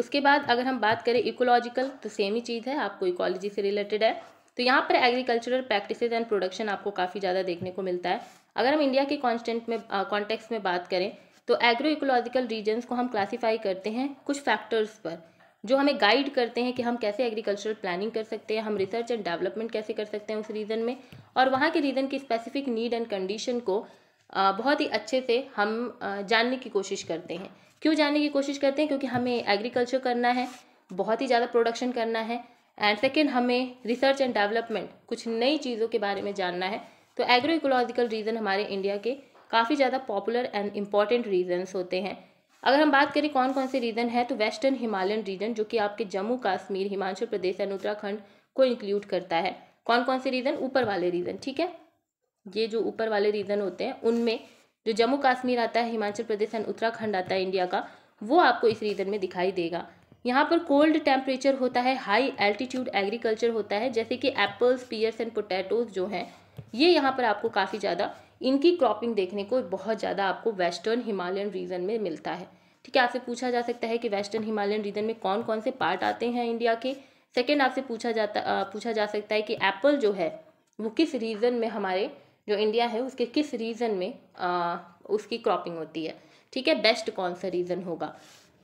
उसके बाद अगर हम बात करें इकोलॉजिकल तो सेम ही चीज़ है आपको इकोलॉजी से रिलेटेड है तो यहाँ पर एग्रीकल्चरल प्रैक्टिस एंड प्रोडक्शन आपको काफ़ी ज़्यादा देखने को मिलता है अगर हम इंडिया के कॉन्स्टेंट में कॉन्टेक्स्ट में बात करें तो एग्रो इकोलॉजिकल रीजन्स को हम क्लासीफाई करते हैं कुछ फैक्टर्स पर जो हमें गाइड करते हैं कि हम कैसे एग्रीकल्चरल प्लानिंग कर सकते हैं हम रिसर्च एंड डेवलपमेंट कैसे कर सकते हैं उस रीजन में और वहाँ के रीजन की स्पेसिफिक नीड एंड कंडीशन को बहुत ही अच्छे से हम जानने की कोशिश करते हैं क्यों जानने की कोशिश करते हैं क्योंकि हमें एग्रीकल्चर करना है बहुत ही ज़्यादा प्रोडक्शन करना है एंड सेकेंड हमें रिसर्च एंड डेवलपमेंट कुछ नई चीज़ों के बारे में जानना है तो एग्रो इकोलॉजिकल रीज़न हमारे इंडिया के काफ़ी ज़्यादा पॉपुलर एंड इम्पॉर्टेंट रीजन्स होते हैं अगर हम बात करें कौन कौन से रीजन है तो वेस्टर्न हिमालयन रीजन जो कि आपके जम्मू कश्मीर हिमाचल प्रदेश एंड उत्तराखंड को इंक्लूड करता है कौन कौन से रीजन ऊपर वाले रीजन ठीक है ये जो ऊपर वाले रीजन होते हैं उनमें जो जम्मू कश्मीर आता है हिमाचल प्रदेश एंड उत्तराखंड आता है इंडिया का वो आपको इस रीजन में दिखाई देगा यहाँ पर कोल्ड टेम्परेचर होता है हाई एल्टीट्यूड एग्रीकल्चर होता है जैसे कि एप्पल्स पियर्स एंड पोटैटोज जो हैं ये यहाँ पर आपको काफ़ी ज़्यादा इनकी क्रॉपिंग देखने को बहुत ज़्यादा आपको वेस्टर्न हिमालयन रीजन में मिलता है ठीक है आपसे पूछा जा सकता है कि वेस्टर्न हिमालयन रीजन में कौन कौन से पार्ट आते हैं इंडिया के सेकेंड आपसे पूछा जाता पूछा जा सकता है कि एप्पल जो है वो किस रीजन में हमारे जो इंडिया है उसके किस रीजन में आ, उसकी क्रॉपिंग होती है ठीक है बेस्ट कौन सा रीजन होगा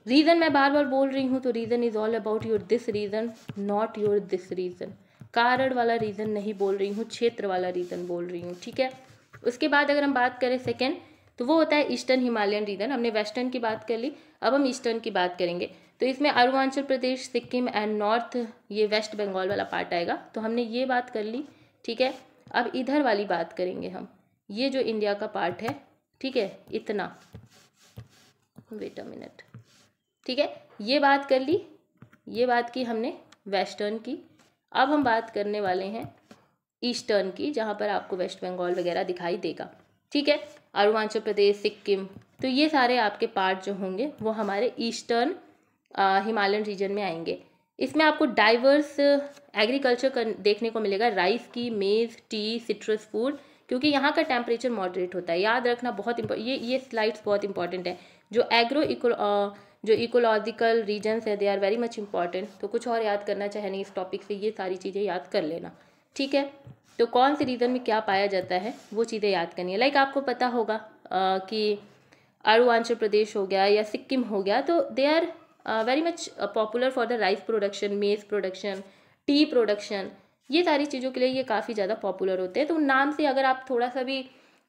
रीज़न मैं बार बार बोल रही हूँ तो reason is all about your this reason not your this reason कारण वाला रीज़न नहीं बोल रही हूँ क्षेत्र वाला रीज़न बोल रही हूँ ठीक है उसके बाद अगर हम बात करें सेकेंड तो वो होता है ईस्टर्न हिमालयन रीजन हमने वेस्टर्न की बात कर ली अब हम ईस्टर्न की बात करेंगे तो इसमें अरुणाचल प्रदेश सिक्किम एंड नॉर्थ ये वेस्ट बंगाल वाला पार्ट आएगा तो हमने ये बात कर ली ठीक है अब इधर वाली बात करेंगे हम ये जो इंडिया का पार्ट है ठीक है इतना वेट अ मिनट ठीक है ये बात कर ली ये बात की हमने वेस्टर्न की अब हम बात करने वाले हैं ईस्टर्न की जहाँ पर आपको वेस्ट बंगाल वगैरह दिखाई देगा ठीक है अरुणाचल प्रदेश सिक्किम तो ये सारे आपके पार्ट जो होंगे वो हमारे ईस्टर्न हिमालयन रीजन में आएंगे इसमें आपको डाइवर्स एग्रीकल्चर देखने को मिलेगा राइस की मेज़ टी सिट्रस फूड क्योंकि यहाँ का टेम्परेचर मॉडरेट होता है याद रखना बहुत ये ये स्लाइड्स बहुत इंपॉर्टेंट है जो एग्रो इको जो इकोलॉजिकल रीजन्स है they are very much important तो कुछ और याद करना चाहे नहीं इस टॉपिक से ये सारी चीज़ें याद कर लेना ठीक है तो कौन से रीज़न में क्या पाया जाता है वो चीज़ें याद करनी है लाइक आपको पता होगा आ, कि अरुणाचल प्रदेश हो गया या सिक्किम हो गया तो they are very much popular for the rice production maize production tea production ये सारी चीज़ों के लिए ये काफ़ी ज़्यादा पॉपुलर होते हैं तो नाम से अगर आप थोड़ा सा भी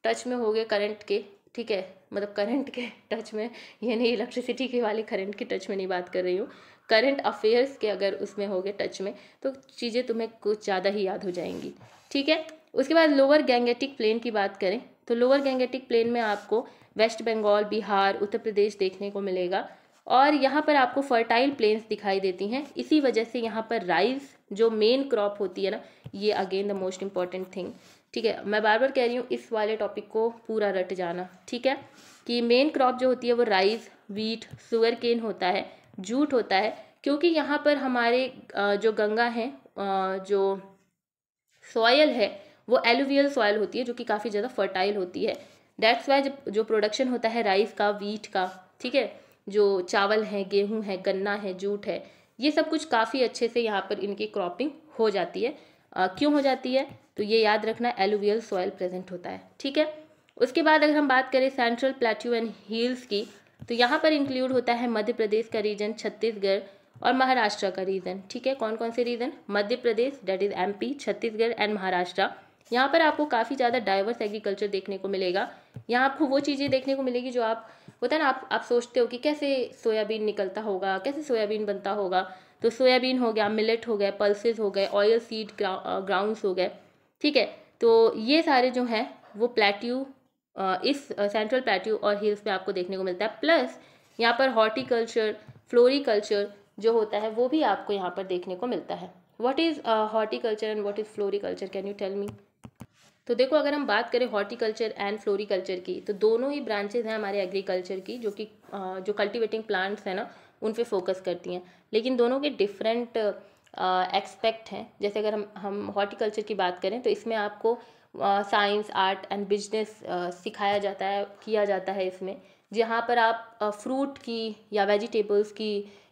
टच में हो गए करंट के ठीक है मतलब करंट के टच में यानी इलेक्ट्रिसिटी के वाले करंट के टच में नहीं बात कर रही हूँ करंट अफेयर्स के अगर उसमें हो गए टच में तो चीज़ें तुम्हें कुछ ज़्यादा ही याद हो जाएंगी ठीक है उसके बाद लोअर गैंगेटिक प्लेन की बात करें तो लोअर गैंगेटिक प्लेन में आपको वेस्ट बंगाल बिहार उत्तर प्रदेश देखने को मिलेगा और यहाँ पर आपको फर्टाइल प्लेन्स दिखाई देती हैं इसी वजह से यहाँ पर राइस जो मेन क्रॉप होती है ना ये again the most important thing ठीक है मैं बार बार कह रही हूँ इस वाले टॉपिक को पूरा रट जाना ठीक है कि मेन क्रॉप जो होती है वो राइस वीट सुगर केन होता है जूट होता है क्योंकि यहाँ पर हमारे जो गंगा है जो सॉयल है वो एलुवियल सॉयल होती है जो कि काफ़ी ज़्यादा फर्टाइल होती है डेट्स वाई जो प्रोडक्शन होता है राइस का वीट का ठीक है जो चावल है गेहूँ है गन्ना है जूट है ये सब कुछ काफ़ी अच्छे से यहाँ पर इनकी क्रॉपिंग हो जाती है आ, क्यों हो जाती है तो ये याद रखना एलुवियल सॉयल प्रेजेंट होता है ठीक है उसके बाद अगर हम बात करें सेंट्रल प्लेट्यू एंड हील्स की तो यहाँ पर इंक्लूड होता है मध्य प्रदेश का रीजन छत्तीसगढ़ और महाराष्ट्र का रीजन ठीक है कौन कौन से region Madhya Pradesh that is um Chhattisgarh and Maharashtra यहाँ पर आपको काफ़ी ज़्यादा डाइवर्स एग्रीकल्चर देखने को मिलेगा यहाँ आपको वो चीज़ें देखने को मिलेगी जो आप होता है ना आप आप सोचते हो कि कैसे सोयाबीन निकलता होगा कैसे सोयाबीन बनता होगा तो सोयाबीन हो गया मिलेट हो गया पल्सेस हो गए ऑयल सीड ग्राउंड्स हो गए ठीक है तो ये सारे जो हैं वो प्लेट्यू इस सेंट्रल पैट्यू और हिल्स में आपको देखने को मिलता है प्लस यहाँ पर हॉर्टिकल्चर फ्लोरिकल्चर जो होता है वो भी आपको यहाँ पर देखने को मिलता है what is horticulture and what is floriculture can you tell me तो देखो अगर हम बात करें हॉर्टिकल्चर एंड फ्लोरिकल्चर की तो दोनों ही ब्रांचेज हैं हमारे एग्रीकल्चर की जो कि जो कल्टिवेटिंग प्लांट्स हैं ना उन पे फोकस करती हैं लेकिन दोनों के डिफरेंट एक्सपेक्ट हैं जैसे अगर हम हम हॉर्टिकल्चर की बात करें तो इसमें आपको साइंस आर्ट एंड बिजनेस सिखाया जाता है किया जाता है इसमें जहाँ पर आप फ्रूट की या वेजिटेबल्स की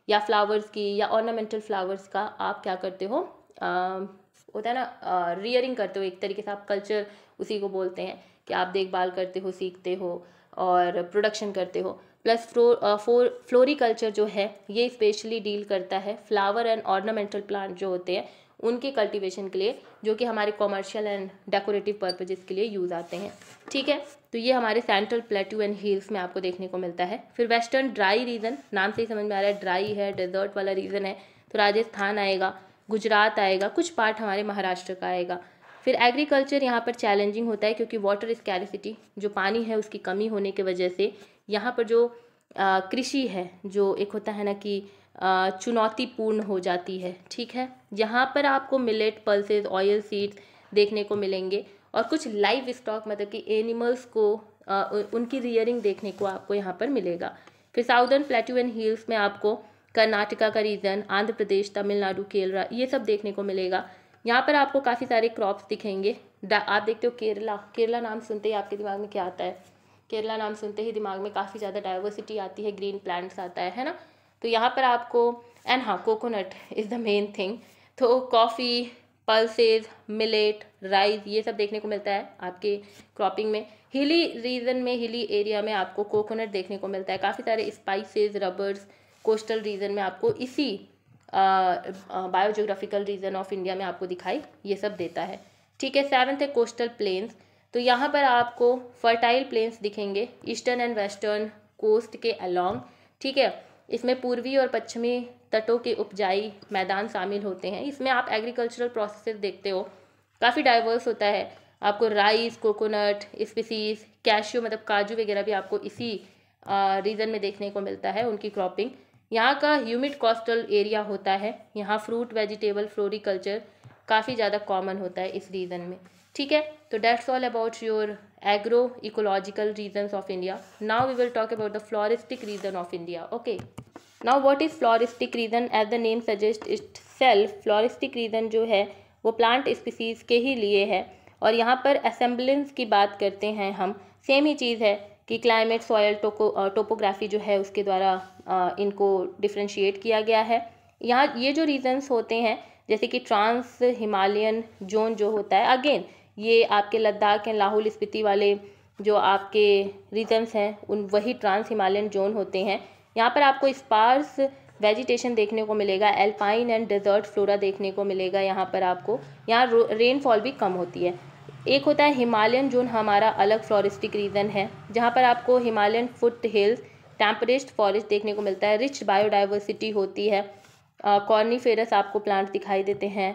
या फ्लावर्स की या ऑर्नामेंटल फ्लावर्स का आप क्या करते हो uh, होता है ना रियरिंग करते हो एक तरीके से आप कल्चर उसी को बोलते हैं कि आप देखभाल करते हो सीखते हो और प्रोडक्शन करते हो प्लस फो फ्लोरी फ्लोरिकल्चर जो है ये स्पेशली डील करता है फ्लावर एंड ऑर्नामेंटल प्लांट जो होते हैं उनके कल्टीवेशन के लिए जो कि हमारे कॉमर्शियल एंड डेकोरेटिव पर्पजेज़ के लिए यूज़ आते हैं ठीक है तो ये हमारे सेंट्रल प्लेट्यू एंड हिल्स में आपको देखने को मिलता है फिर वेस्टर्न ड्राई रीजन नाम से ही समझ में आ रहा है ड्राई है डेजर्ट वाला रीजन है तो राजस्थान आएगा गुजरात आएगा कुछ पार्ट हमारे महाराष्ट्र का आएगा फिर एग्रीकल्चर यहाँ पर चैलेंजिंग होता है क्योंकि वाटर स्कैरिसिटी जो पानी है उसकी कमी होने की वजह से यहाँ पर जो कृषि है जो एक होता है ना कि चुनौतीपूर्ण हो जाती है ठीक है यहाँ पर आपको मिलेट पल्सेस ऑयल सीड्स देखने को मिलेंगे और कुछ लाइव स्टॉक मतलब कि एनिमल्स को आ, उनकी रियरिंग देखने को आपको यहाँ पर मिलेगा फिर साउदर्न प्लेट्यू एंड हिल्स में आपको कर्नाटका का रीजन आंध्र प्रदेश तमिलनाडु केरला ये सब देखने को मिलेगा यहाँ पर आपको काफ़ी सारे क्रॉप्स दिखेंगे आप देखते हो केरला केरला नाम सुनते ही आपके दिमाग में क्या आता है केरला नाम सुनते ही दिमाग में काफ़ी ज़्यादा डाइवर्सिटी आती है ग्रीन प्लांट्स आता है है ना तो यहाँ पर आपको एंड हाँ coconut is the main thing तो कॉफ़ी पल्सेज मिलेट राइस ये सब देखने को मिलता है आपके क्रॉपिंग में हिली रीजन में हिली एरिया में आपको कोकोनट देखने को मिलता है काफ़ी सारे स्पाइसेस रबर्स कोस्टल रीजन में आपको इसी बायोजोग्राफिकल रीजन ऑफ इंडिया में आपको दिखाई ये सब देता है ठीक है सेवन्थ है कोस्टल प्लेन्स तो यहाँ पर आपको फर्टाइल प्लेन्स दिखेंगे ईस्टर्न एंड वेस्टर्न कोस्ट के अलॉन्ग ठीक है इसमें पूर्वी और पश्चिमी तटों के उपजाई मैदान शामिल होते हैं इसमें आप एग्रीकल्चरल प्रोसेस देखते हो काफ़ी डाइवर्स होता है आपको राइस कोकोनट स्पीसीज कैशियो मतलब काजू वगैरह भी आपको इसी रीजन में देखने को मिलता है उनकी क्रॉपिंग यहाँ का ह्यूमिड कोस्टल एरिया होता है यहाँ फ्रूट वेजिटेबल फ्लोरिकल्चर काफ़ी ज़्यादा कॉमन होता है इस रीजन में ठीक है तो that's all about your agro ecological regions of India now we will talk about the floristic region of India okay now what is floristic region as the name suggest itself floristic region जो है वो plant species के ही लिए है और यहाँ पर असम्बलेंस की बात करते हैं हम सेम ही चीज़ है कि क्लाइमेट सॉयल टोको टोपोग्राफी जो है उसके द्वारा इनको डिफ्रेंशिएट किया गया है यहाँ ये जो रीजन्स होते हैं जैसे कि ट्रांस हिमालयन जोन जो होता है अगेन ये आपके लद्दाख या लाहौल स्पीति वाले जो आपके रीजन्स हैं उन वही ट्रांस हिमालयन जोन होते हैं यहाँ पर आपको स्पार्स वेजिटेशन देखने को मिलेगा एल्पाइन एंड डेजर्ट फ्लोरा देखने को मिलेगा यहाँ पर आपको यहाँ रेनफॉल भी कम होती है एक होता है हिमालयन जोन हमारा अलग फ्लोरिस्टिक रीजन है जहाँ पर आपको Himalayan foothills temperate forest देखने को मिलता है रिच बायोडाइवर्सिटी होती है कॉर्नीफेरस आपको प्लांट दिखाई देते हैं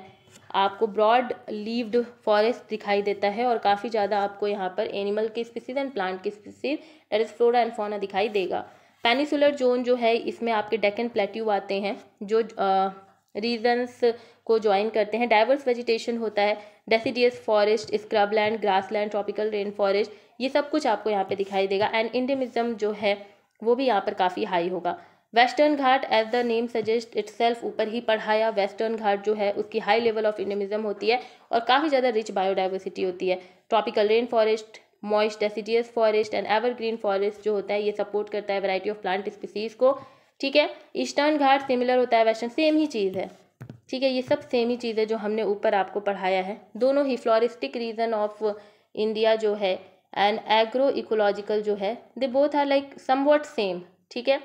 आपको ब्रॉड लीव्ड फॉरेस्ट दिखाई देता है और काफ़ी ज़्यादा आपको यहाँ पर एनिमल की स्पीसीज एंड प्लांट की species that is flora and fauna दिखाई देगा पेनिसुलर जोन जो है इसमें आपके डेकन प्लेट्यू आते हैं जो रीजन्स को ज्वाइन करते हैं डाइवर्स वेजिटेशन होता है deciduous forest scrubland grassland tropical rain forest ये सब कुछ आपको यहाँ पर दिखाई देगा एंड इंडेमिज्म जो है वो भी यहाँ पर काफ़ी हाई होगा western Ghat as the name suggest itself ऊपर ही पढ़ाया वेस्टर्न घाट जो है उसकी हाई लेवल ऑफ इंडमिज्म होती है और काफ़ी ज़्यादा रिच बायोडाइवर्सिटी होती है tropical rain forest moist deciduous forest and evergreen forest जो होता है ये सपोर्ट करता है वैरायटी ऑफ प्लांट स्पीसीज को ठीक है ईस्टर्न घाट सिमिलर होता है वेस्टर्न सेम ही चीज़ है ठीक है ये सब सेम ही चीज़ है जो हमने ऊपर आपको पढ़ाया है दोनों ही फ्लोरिस्टिक रीजन ऑफ इंडिया जो है एंड एग्रो इकोलॉजिकल जो है they both are like what same ठीक है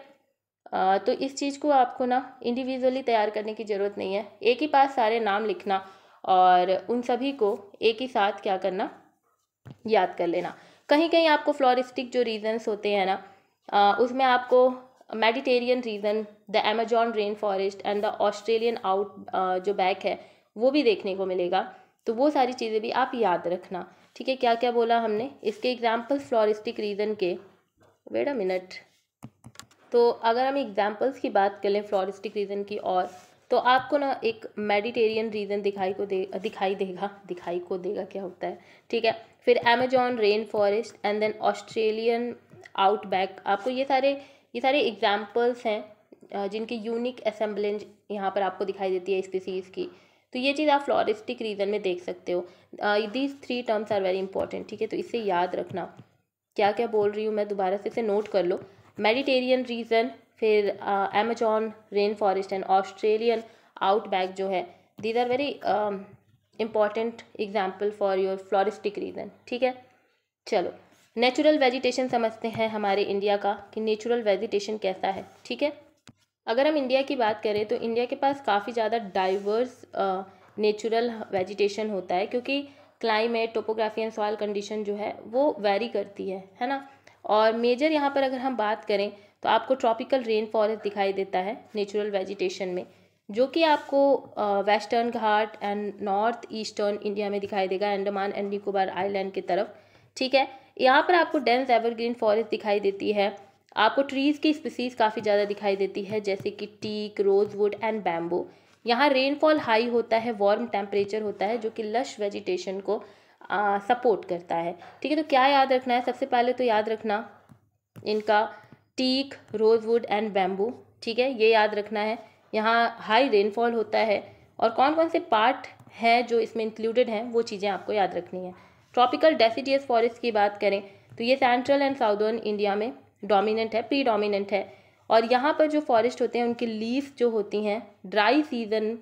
तो इस चीज़ को आपको ना इंडिविजुअली तैयार करने की ज़रूरत नहीं है एक ही पास सारे नाम लिखना और उन सभी को एक ही साथ क्या करना याद कर लेना कहीं कहीं आपको फ्लोरिस्टिक जो रीजन्स होते हैं ना उसमें आपको Mediterranean region the Amazon rain forest and the Australian out जो बैक है वो भी देखने को मिलेगा तो वो सारी चीज़ें भी आप याद रखना ठीक है क्या क्या बोला हमने इसके एग्जाम्पल्स फ्लोरिस्टिक रीजन के वेट अ मिनट तो अगर हम एग्जाम्पल्स की बात कर लें फ्लोरिस्टिक रीजन की और तो आपको ना एक मेडिटेरियन रीजन दिखाई को दे दिखाई देगा दिखाई को देगा क्या होता है ठीक है फिर Amazon rain forest and then Australian outback आपको ये सारे ये सारे एग्जाम्पल्स हैं जिनके यूनिक असम्बलेंज यहाँ पर आपको दिखाई देती है स्पीसीज़ की तो ये चीज़ आप फ्लोरिस्टिक रीजन में देख सकते हो these three terms are very important ठीक है तो इसे याद रखना क्या क्या बोल रही हूँ मैं दोबारा से इसे नोट कर लो मेडिटेरियन रीजन फिर Amazon rain forest and Australian outback जो है these are very important example for your floristic region ठीक है चलो नेचुरल वेजिटेशन समझते हैं हमारे इंडिया का कि नेचुरल वेजिटेशन कैसा है ठीक है अगर हम इंडिया की बात करें तो इंडिया के पास काफ़ी ज़्यादा डाइवर्स नेचुरल वेजिटेशन होता है क्योंकि climate topography and soil condition जो है वो वेरी करती है है ना और मेजर यहाँ पर अगर हम बात करें तो आपको ट्रॉपिकल रेन फॉरेस्ट दिखाई देता है नेचुरल वेजिटेशन में जो कि आपको western Ghat and north eastern India में दिखाई देगा अंडमान एंड निकोबार आइलैंड की तरफ ठीक है यहाँ पर आपको डेंस एवरग्रीन फॉरेस्ट दिखाई देती है आपको ट्रीज़ की स्पीसीज़ काफ़ी ज़्यादा दिखाई देती है जैसे कि टीक रोजवुड एंड बैम्बो यहाँ रेनफॉल हाई होता है वार्म टेम्परेचर होता है जो कि लश वेजिटेशन को सपोर्ट करता है ठीक है तो क्या याद रखना है सबसे पहले तो याद रखना इनका टीक रोजवुड एंड बैम्बू ठीक है ये याद रखना है यहाँ हाई रेनफॉल होता है और कौन कौन से पार्ट हैं जो इसमें इंक्लूडेड हैं वो चीज़ें आपको याद रखनी है ट्रॉपिकल डेसीडियस फॉरेस्ट की बात करें तो ये सेंट्रल एंड साउदर्न इंडिया में डोमिनेंट है प्री डोमिनेंट है और यहाँ पर जो फॉरेस्ट होते हैं उनकी लीव्स जो होती हैं ड्राई सीजन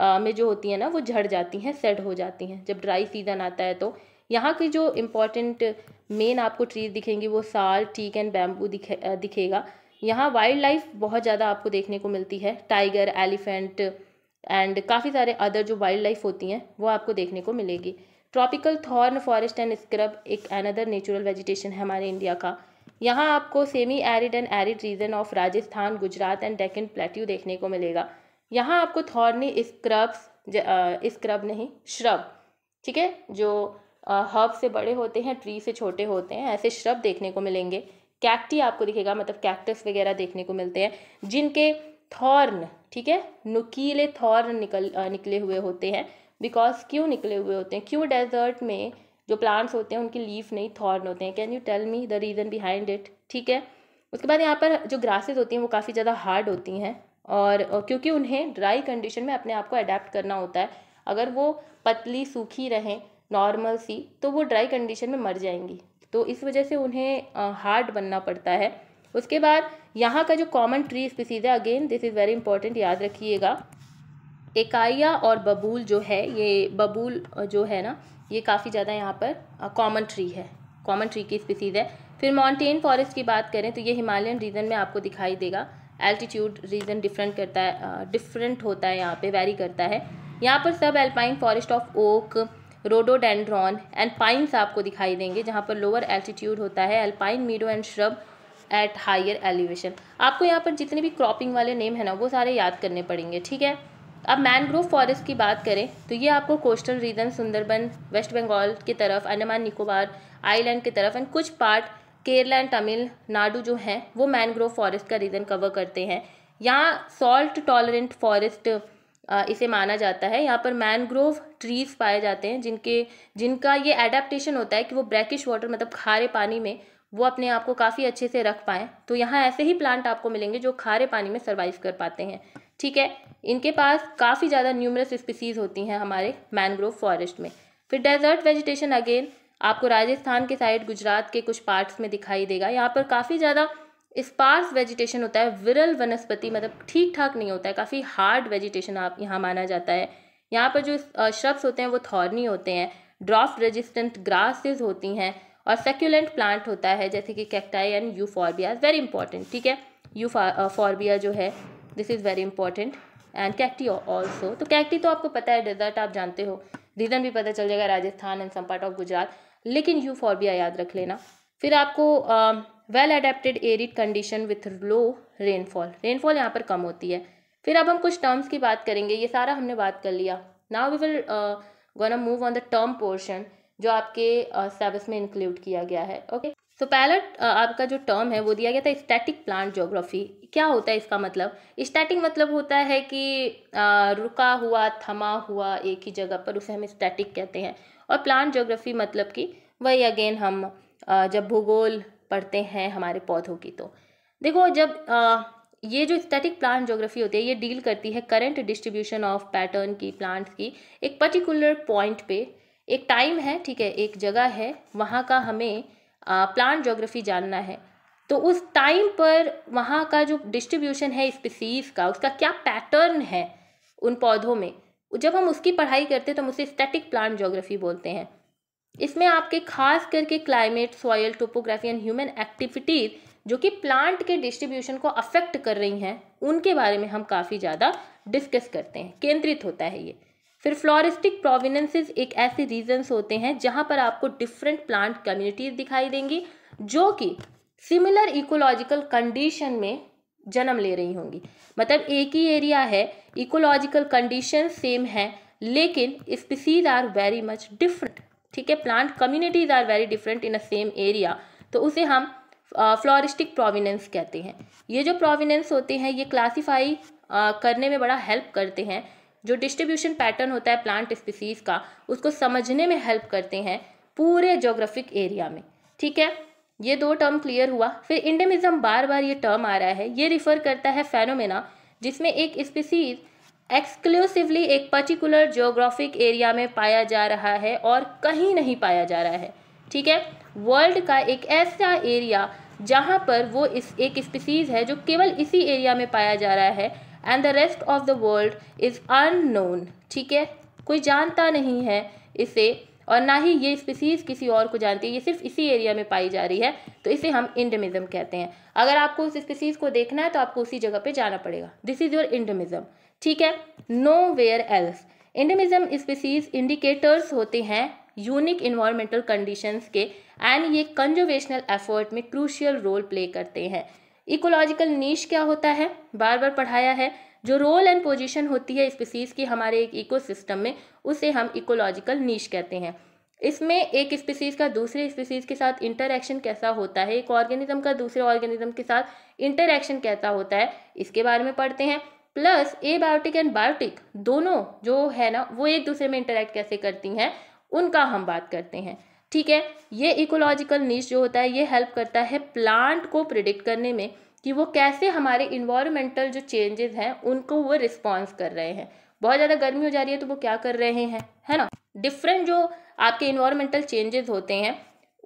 में जो होती है ना वो झड़ जाती हैं सेट हो जाती हैं जब ड्राई सीज़न आता है तो यहाँ की जो इम्पॉर्टेंट मेन आपको ट्रीज दिखेंगी वो साल टीक एंड बैम्बू दिखे दिखेगा यहाँ वाइल्ड लाइफ बहुत ज़्यादा आपको देखने को मिलती है टाइगर एलिफेंट एंड काफ़ी सारे अदर जो वाइल्ड लाइफ होती हैं वो आपको देखने को मिलेगी tropical thorn forest and scrub एक अनदर नेचुरल वेजिटेशन है हमारे इंडिया का यहाँ आपको semi arid and arid region of Rajasthan Gujarat and Deccan plateau देखने को मिलेगा यहाँ आपको थॉर्नी स्क्रब्स स्क्रब नहीं श्रब ठीक है जो हर्ब से बड़े होते हैं ट्री से छोटे होते हैं ऐसे श्रब देखने को मिलेंगे कैक्टी आपको दिखेगा मतलब कैक्टस वगैरह देखने को मिलते हैं जिनके थॉर्न ठीक है नुकीले थॉर्न निकल निकले हुए होते हैं बिकॉज क्यों निकले हुए होते हैं क्यों डेजर्ट में जो प्लांट्स होते हैं उनकी लीफ नहीं थॉर्न होते हैं can you tell me the reason behind it ठीक है उसके बाद यहाँ पर जो ग्रासेस होती हैं वो काफ़ी ज़्यादा हार्ड होती हैं और क्योंकि उन्हें ड्राई कंडीशन में अपने आप को अडेप्ट करना होता है अगर वो पतली सूखी रहें नॉर्मल सी तो वो ड्राई कंडीशन में मर जाएंगी तो इस वजह से उन्हें हार्ड बनना पड़ता है उसके बाद यहाँ का जो कॉमन ट्री स्पीसीज़ है again this is very important याद रखिएगा एकाइया और बबूल जो है ये बबूल जो है ना ये काफ़ी ज़्यादा यहाँ पर कॉमन ट्री है कॉमन ट्री की स्पीसीज़ है फिर माउंटेन फॉरेस्ट की बात करें तो ये हिमालयन रीजन में आपको दिखाई देगा एल्टीट्यूड रीजन डिफरेंट करता है डिफरेंट होता है यहाँ पे वेरी करता है यहाँ पर सब alpine forest of oak rhododendron and pines आपको दिखाई देंगे जहाँ पर लोअर एल्टीट्यूड होता है alpine meadow and shrub at higher elevation आपको यहाँ पर जितने भी क्रॉपिंग वाले नेम है ना वो सारे याद करने पड़ेंगे ठीक है अब मैनग्रोव फॉरेस्ट की बात करें तो ये आपको कोस्टल रीजन सुंदरबन वेस्ट बंगाल की तरफ अंडमान निकोबार आइलैंड की तरफ एंड कुछ पार्ट केरला एंड तमिलनाडु जो है वो मैनग्रोव फॉरेस्ट का रीजन कवर करते हैं यहाँ सॉल्ट टॉलरेंट फॉरेस्ट इसे माना जाता है यहाँ पर मैनग्रोव ट्रीज पाए जाते हैं जिनके जिनका ये एडेप्टेशन होता है कि वो ब्रैकिश वाटर मतलब खारे पानी में वो अपने आप को काफ़ी अच्छे से रख पाएँ तो यहाँ ऐसे ही प्लांट आपको मिलेंगे जो खारे पानी में सर्वाइव कर पाते हैं ठीक है इनके पास काफ़ी ज़्यादा न्यूमरस स्पीसीज़ होती हैं हमारे मैनग्रोव फॉरेस्ट में फिर डेजर्ट वेजिटेशन अगेन आपको राजस्थान के साइड गुजरात के कुछ पार्ट्स में दिखाई देगा यहाँ पर काफ़ी ज़्यादा स्पार्स वेजिटेशन होता है विरल वनस्पति मतलब ठीक ठाक नहीं होता है काफ़ी हार्ड वेजिटेशन आप यहाँ माना जाता है यहाँ पर जो श्रब्स होते हैं वो थॉर्नी होते हैं ड्रॉफ रेजिस्टेंट ग्रासेस होती हैं और सेक्यूलेंट प्लांट होता है जैसे कि कैक्टाई एंड यूफॉर्बिया फॉर्बिया वेरी इंपॉर्टेंट ठीक है यू फॉर्बिया जो है this is very important and cacti also तो कैक्टी तो आपको पता है डेजर्ट आप जानते हो रीज़न भी पता चल जाएगा Rajasthan and some part of Gujarat लेकिन फॉर्बिया याद रख लेना फिर आपको well adapted arid condition with low rainfall rainfall यहाँ पर कम होती है फिर अब हम कुछ टर्म्स की बात करेंगे ये सारा हमने बात कर लिया now we will gonna move on the term portion जो आपके सिलेबस uh, में इंक्लूड किया गया है ओके सो पहला आपका जो टर्म है वो दिया गया था स्टैटिक प्लांट जोग्राफी क्या होता है इसका मतलब स्टैटिक मतलब होता है कि uh, रुका हुआ थमा हुआ एक ही जगह पर उसे हम स्टैटिक कहते हैं और प्लांट ज्योग्राफी मतलब कि वही अगेन हम जब भूगोल पढ़ते हैं हमारे पौधों की तो देखो जब ये जो स्टैटिक प्लांट ज्योग्राफी होती है ये डील करती है करंट डिस्ट्रीब्यूशन ऑफ पैटर्न की प्लांट्स की एक पर्टिकुलर पॉइंट पे एक टाइम है ठीक है एक जगह है वहाँ का हमें प्लांट ज्योग्राफी जानना है तो उस टाइम पर वहाँ का जो डिस्ट्रीब्यूशन है स्पीसीज का उसका क्या पैटर्न है उन पौधों में जब हम उसकी पढ़ाई करते हैं तो हम उसे स्टैटिक प्लांट जोग्राफी बोलते हैं इसमें आपके खास करके climate soil topography and human activities जो कि प्लांट के डिस्ट्रीब्यूशन को अफेक्ट कर रही हैं उनके बारे में हम काफ़ी ज़्यादा डिस्कस करते हैं केंद्रित होता है ये फिर फ्लोरिस्टिक प्रोविनेंसेज एक ऐसे रीजन्स होते हैं जहाँ पर आपको डिफरेंट प्लांट कम्युनिटीज़ दिखाई देंगी जो कि सिमिलर इकोलॉजिकल कंडीशन में जन्म ले रही होंगी मतलब एक ही एरिया है इकोलॉजिकल कंडीशन सेम है लेकिन species are very much different ठीक है plant communities are very different in a same area तो उसे हम फ्लोरिस्टिक प्रोविनेंस कहते हैं ये जो प्रोविनेंस होते हैं ये क्लासीफाई करने में बड़ा हेल्प करते हैं जो डिस्ट्रीब्यूशन पैटर्न होता है प्लांट स्पीसीज़ का उसको समझने में हेल्प करते हैं पूरे जोग्राफिक एरिया में ठीक है ये दो टर्म क्लियर हुआ फिर इंडेमिज्म बार बार ये टर्म आ रहा है ये रिफर करता है फेनोमेना जिसमें एक स्पीसीज एक्सक्लूसिवली एक पर्टिकुलर जोग्राफिक एरिया में पाया जा रहा है और कहीं नहीं पाया जा रहा है ठीक है वर्ल्ड का एक ऐसा एरिया जहाँ पर वो इस एक स्पीसीज़ है जो केवल इसी एरिया में पाया जा रहा है and the rest of the world is अन ठीक है कोई जानता नहीं है इसे और ना ही ये स्पीसीज़ किसी और को जानती है ये सिर्फ इसी एरिया में पाई जा रही है तो इसे हम इंडमिज़म कहते हैं अगर आपको उस स्पीसीज़ को देखना है तो आपको उसी जगह पे जाना पड़ेगा दिस इज़ योर इंडमिज़म ठीक है nowhere else endemism species indicators होते हैं यूनिक इन्वायरमेंटल कंडीशंस के एंड ये कंजर्वेशनल एफर्ट में क्रूशियल रोल प्ले करते हैं इकोलॉजिकल नीश क्या होता है बार बार पढ़ाया है जो रोल एंड पोजीशन होती है स्पीसीज़ की हमारे एक इकोसिस्टम में उसे हम इकोलॉजिकल नीच कहते हैं इसमें एक स्पीसीज़ का दूसरे स्पीसीज़ के साथ इंटरेक्शन कैसा होता है एक ऑर्गेनिज्म का दूसरे ऑर्गेनिज्म के साथ इंटरेक्शन कैसा होता है इसके बारे में पढ़ते हैं plus abiotic and biotic दोनों जो है ना वो एक दूसरे में इंटरेक्ट कैसे करती हैं उनका हम बात करते हैं ठीक है ये इकोलॉजिकल नीच जो होता है ये हेल्प करता है प्लांट को प्रिडिक्ट करने में कि वो कैसे हमारे इन्वायरमेंटल जो चेंजेस हैं उनको वो रिस्पॉन्स कर रहे हैं बहुत ज़्यादा गर्मी हो जा रही है तो वो क्या कर रहे हैं है ना डिफरेंट जो आपके इन्वायरमेंटल चेंजेस होते हैं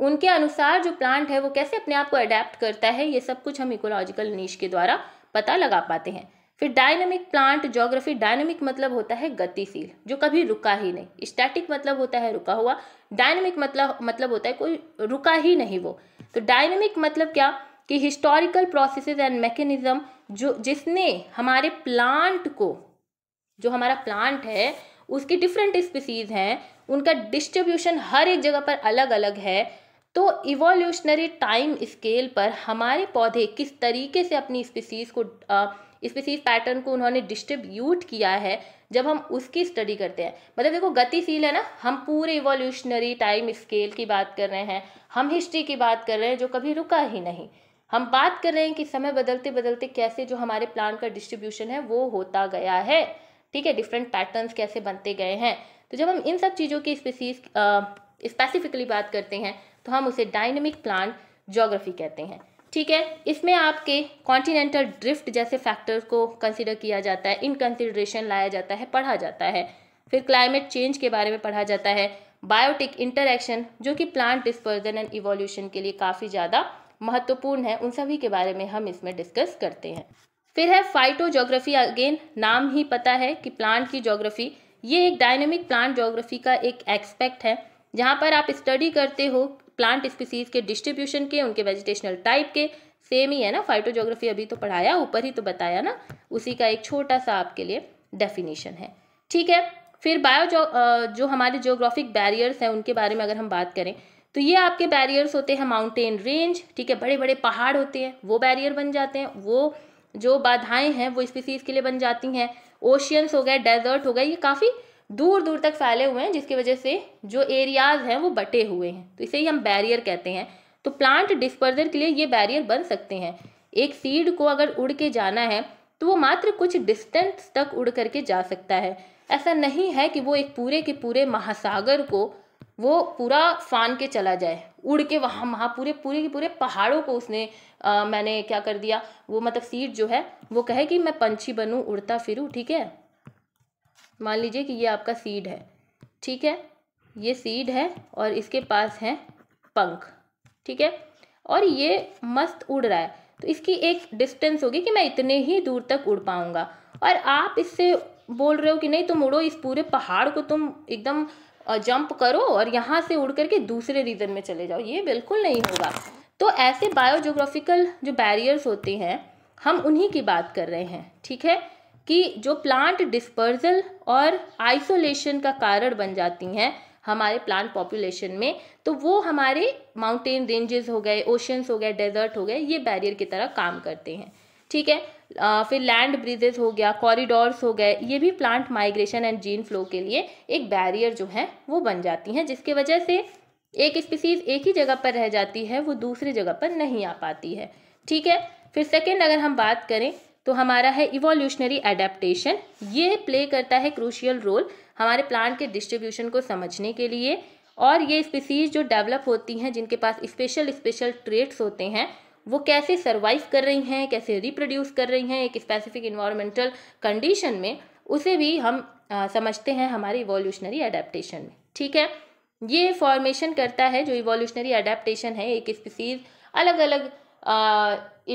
उनके अनुसार जो प्लांट है वो कैसे अपने आप को अडेप्ट करता है ये सब कुछ हम इकोलॉजिकल नीच के द्वारा पता लगा पाते हैं फिर डायनेमिक प्लांट जोग्राफी डायनेमिक मतलब होता है गतिशील जो कभी रुका ही नहीं स्टैटिक मतलब होता है रुका हुआ डायनेमिक मतलब मतलब होता है कोई रुका ही नहीं वो तो डायनेमिक मतलब क्या कि हिस्टोरिकल प्रोसेसेस एंड मैकेनिज्म जो जिसने हमारे प्लांट को जो हमारा प्लांट है उसकी डिफरेंट स्पीसीज हैं उनका डिस्ट्रीब्यूशन हर एक जगह पर अलग अलग है तो इवोल्यूशनरी टाइम स्केल पर हमारे पौधे किस तरीके से अपनी स्पीसीज़ को स्पीसीज पैटर्न को उन्होंने डिस्ट्रीब्यूट किया है जब हम उसकी स्टडी करते हैं मतलब देखो गतिशील है ना हम पूरे इवोल्यूशनरी टाइम स्केल की बात कर रहे हैं हम हिस्ट्री की बात कर रहे हैं जो कभी रुका ही नहीं हम बात कर रहे हैं कि समय बदलते बदलते कैसे जो हमारे प्लान का डिस्ट्रीब्यूशन है वो होता गया है ठीक है डिफरेंट पैटर्न्स कैसे बनते गए हैं तो जब हम इन सब चीज़ों की स्पेसिस स्पेसिफिकली बात करते हैं तो हम उसे डायनेमिक प्लान जोग्राफी कहते हैं ठीक है इसमें आपके कॉन्टिनेंटल ड्रिफ्ट जैसे फैक्टर्स को कंसिडर किया जाता है इन कंसिडरेशन लाया जाता है पढ़ा जाता है फिर क्लाइमेट चेंज के बारे में पढ़ा जाता है बायोटिक इंटरेक्शन जो कि प्लांट डिस्पर्जन एंड इवोल्यूशन के लिए काफ़ी ज़्यादा महत्वपूर्ण है उन सभी के बारे में हम इसमें डिस्कस करते हैं फिर है फाइटोजोग्राफी अगेन नाम ही पता है कि प्लांट की जोग्राफी ये एक डायनेमिक प्लांट जोग्राफी का एक एक्सपेक्ट है जहाँ पर आप स्टडी करते हो प्लांट स्पीसीज के डिस्ट्रीब्यूशन के उनके वेजिटेशनल टाइप के सेम ही है ना फाइटोजोग्राफी अभी तो पढ़ाया ऊपर ही तो बताया ना उसी का एक छोटा सा आपके लिए डेफिनेशन है ठीक है फिर बायो जो, जो हमारे जोग्राफिक बैरियर्स हैं उनके बारे में अगर हम बात करें तो ये आपके बैरियर्स होते हैं माउंटेन रेंज ठीक है बड़े बड़े पहाड़ होते हैं वो बैरियर बन जाते हैं वो जो बाधाएं हैं वो स्पीसीज़ के लिए बन जाती हैं ओशियंस हो गए डेजर्ट हो गए ये काफ़ी दूर दूर तक फैले हुए हैं जिसकी वजह से जो एरियाज़ हैं वो बटे हुए हैं तो इसे ही हम बैरियर कहते हैं तो प्लांट डिस्पर्जर के लिए ये बैरियर बन सकते हैं एक सीड को अगर उड़ के जाना है तो वो मात्र कुछ डिस्टेंस तक उड़ करके जा सकता है ऐसा नहीं है कि वो एक पूरे के पूरे महासागर को वो पूरा फान के चला जाए उड़ के वहाँ वहाँ पूरे पूरे के पूरे पहाड़ों को उसने आ, मैंने क्या कर दिया वो मतलब सीट जो है वो कहे कि मैं पंछी बनूँ उड़ता फिरूँ ठीक है मान लीजिए कि ये आपका सीड है ठीक है ये सीड है और इसके पास है पंख ठीक है और ये मस्त उड़ रहा है तो इसकी एक डिस्टेंस होगी कि मैं इतने ही दूर तक उड़ पाऊँगा और आप इससे बोल रहे हो कि नहीं तुम उड़ो इस पूरे पहाड़ को तुम एकदम जंप करो और यहाँ से उड़ करके दूसरे रीजन में चले जाओ ये बिल्कुल नहीं होगा तो ऐसे बायोजोग्राफिकल जो बैरियर्स होते हैं हम उन्हीं की बात कर रहे हैं ठीक है कि जो प्लांट डिस्पर्जल और आइसोलेशन का कारण बन जाती हैं हमारे प्लांट पॉपुलेशन में तो वो हमारे माउंटेन रेंजेस हो गए ओशंस हो गए डेजर्ट हो गए ये बैरियर की तरह काम करते हैं ठीक है फिर लैंड ब्रिजेस हो गया कॉरिडोर्स हो गए ये भी plant migration and gene flow के लिए एक बैरियर जो है वो बन जाती हैं जिसके वजह से एक स्पीसीज एक ही जगह पर रह जाती है वो दूसरी जगह पर नहीं आ पाती है ठीक है फिर सेकेंड अगर हम बात करें तो हमारा है इवोल्यूशनरी एडेप्टेशन ये प्ले करता है क्रूशियल रोल हमारे प्लांट के डिस्ट्रीब्यूशन को समझने के लिए और ये स्पीसीज जो डेवलप होती हैं जिनके पास स्पेशल स्पेशल ट्रेट्स होते हैं वो कैसे सर्वाइव कर रही हैं कैसे रिप्रोड्यूस कर रही हैं एक स्पेसिफिक इन्वायरमेंटल कंडीशन में उसे भी हम आ, समझते हैं हमारे इवोल्यूशनरी अडेप्टशन में ठीक है ये फॉर्मेशन करता है जो इवोल्यूशनरी अडेप्टशन है एक स्पीसीज अलग अलग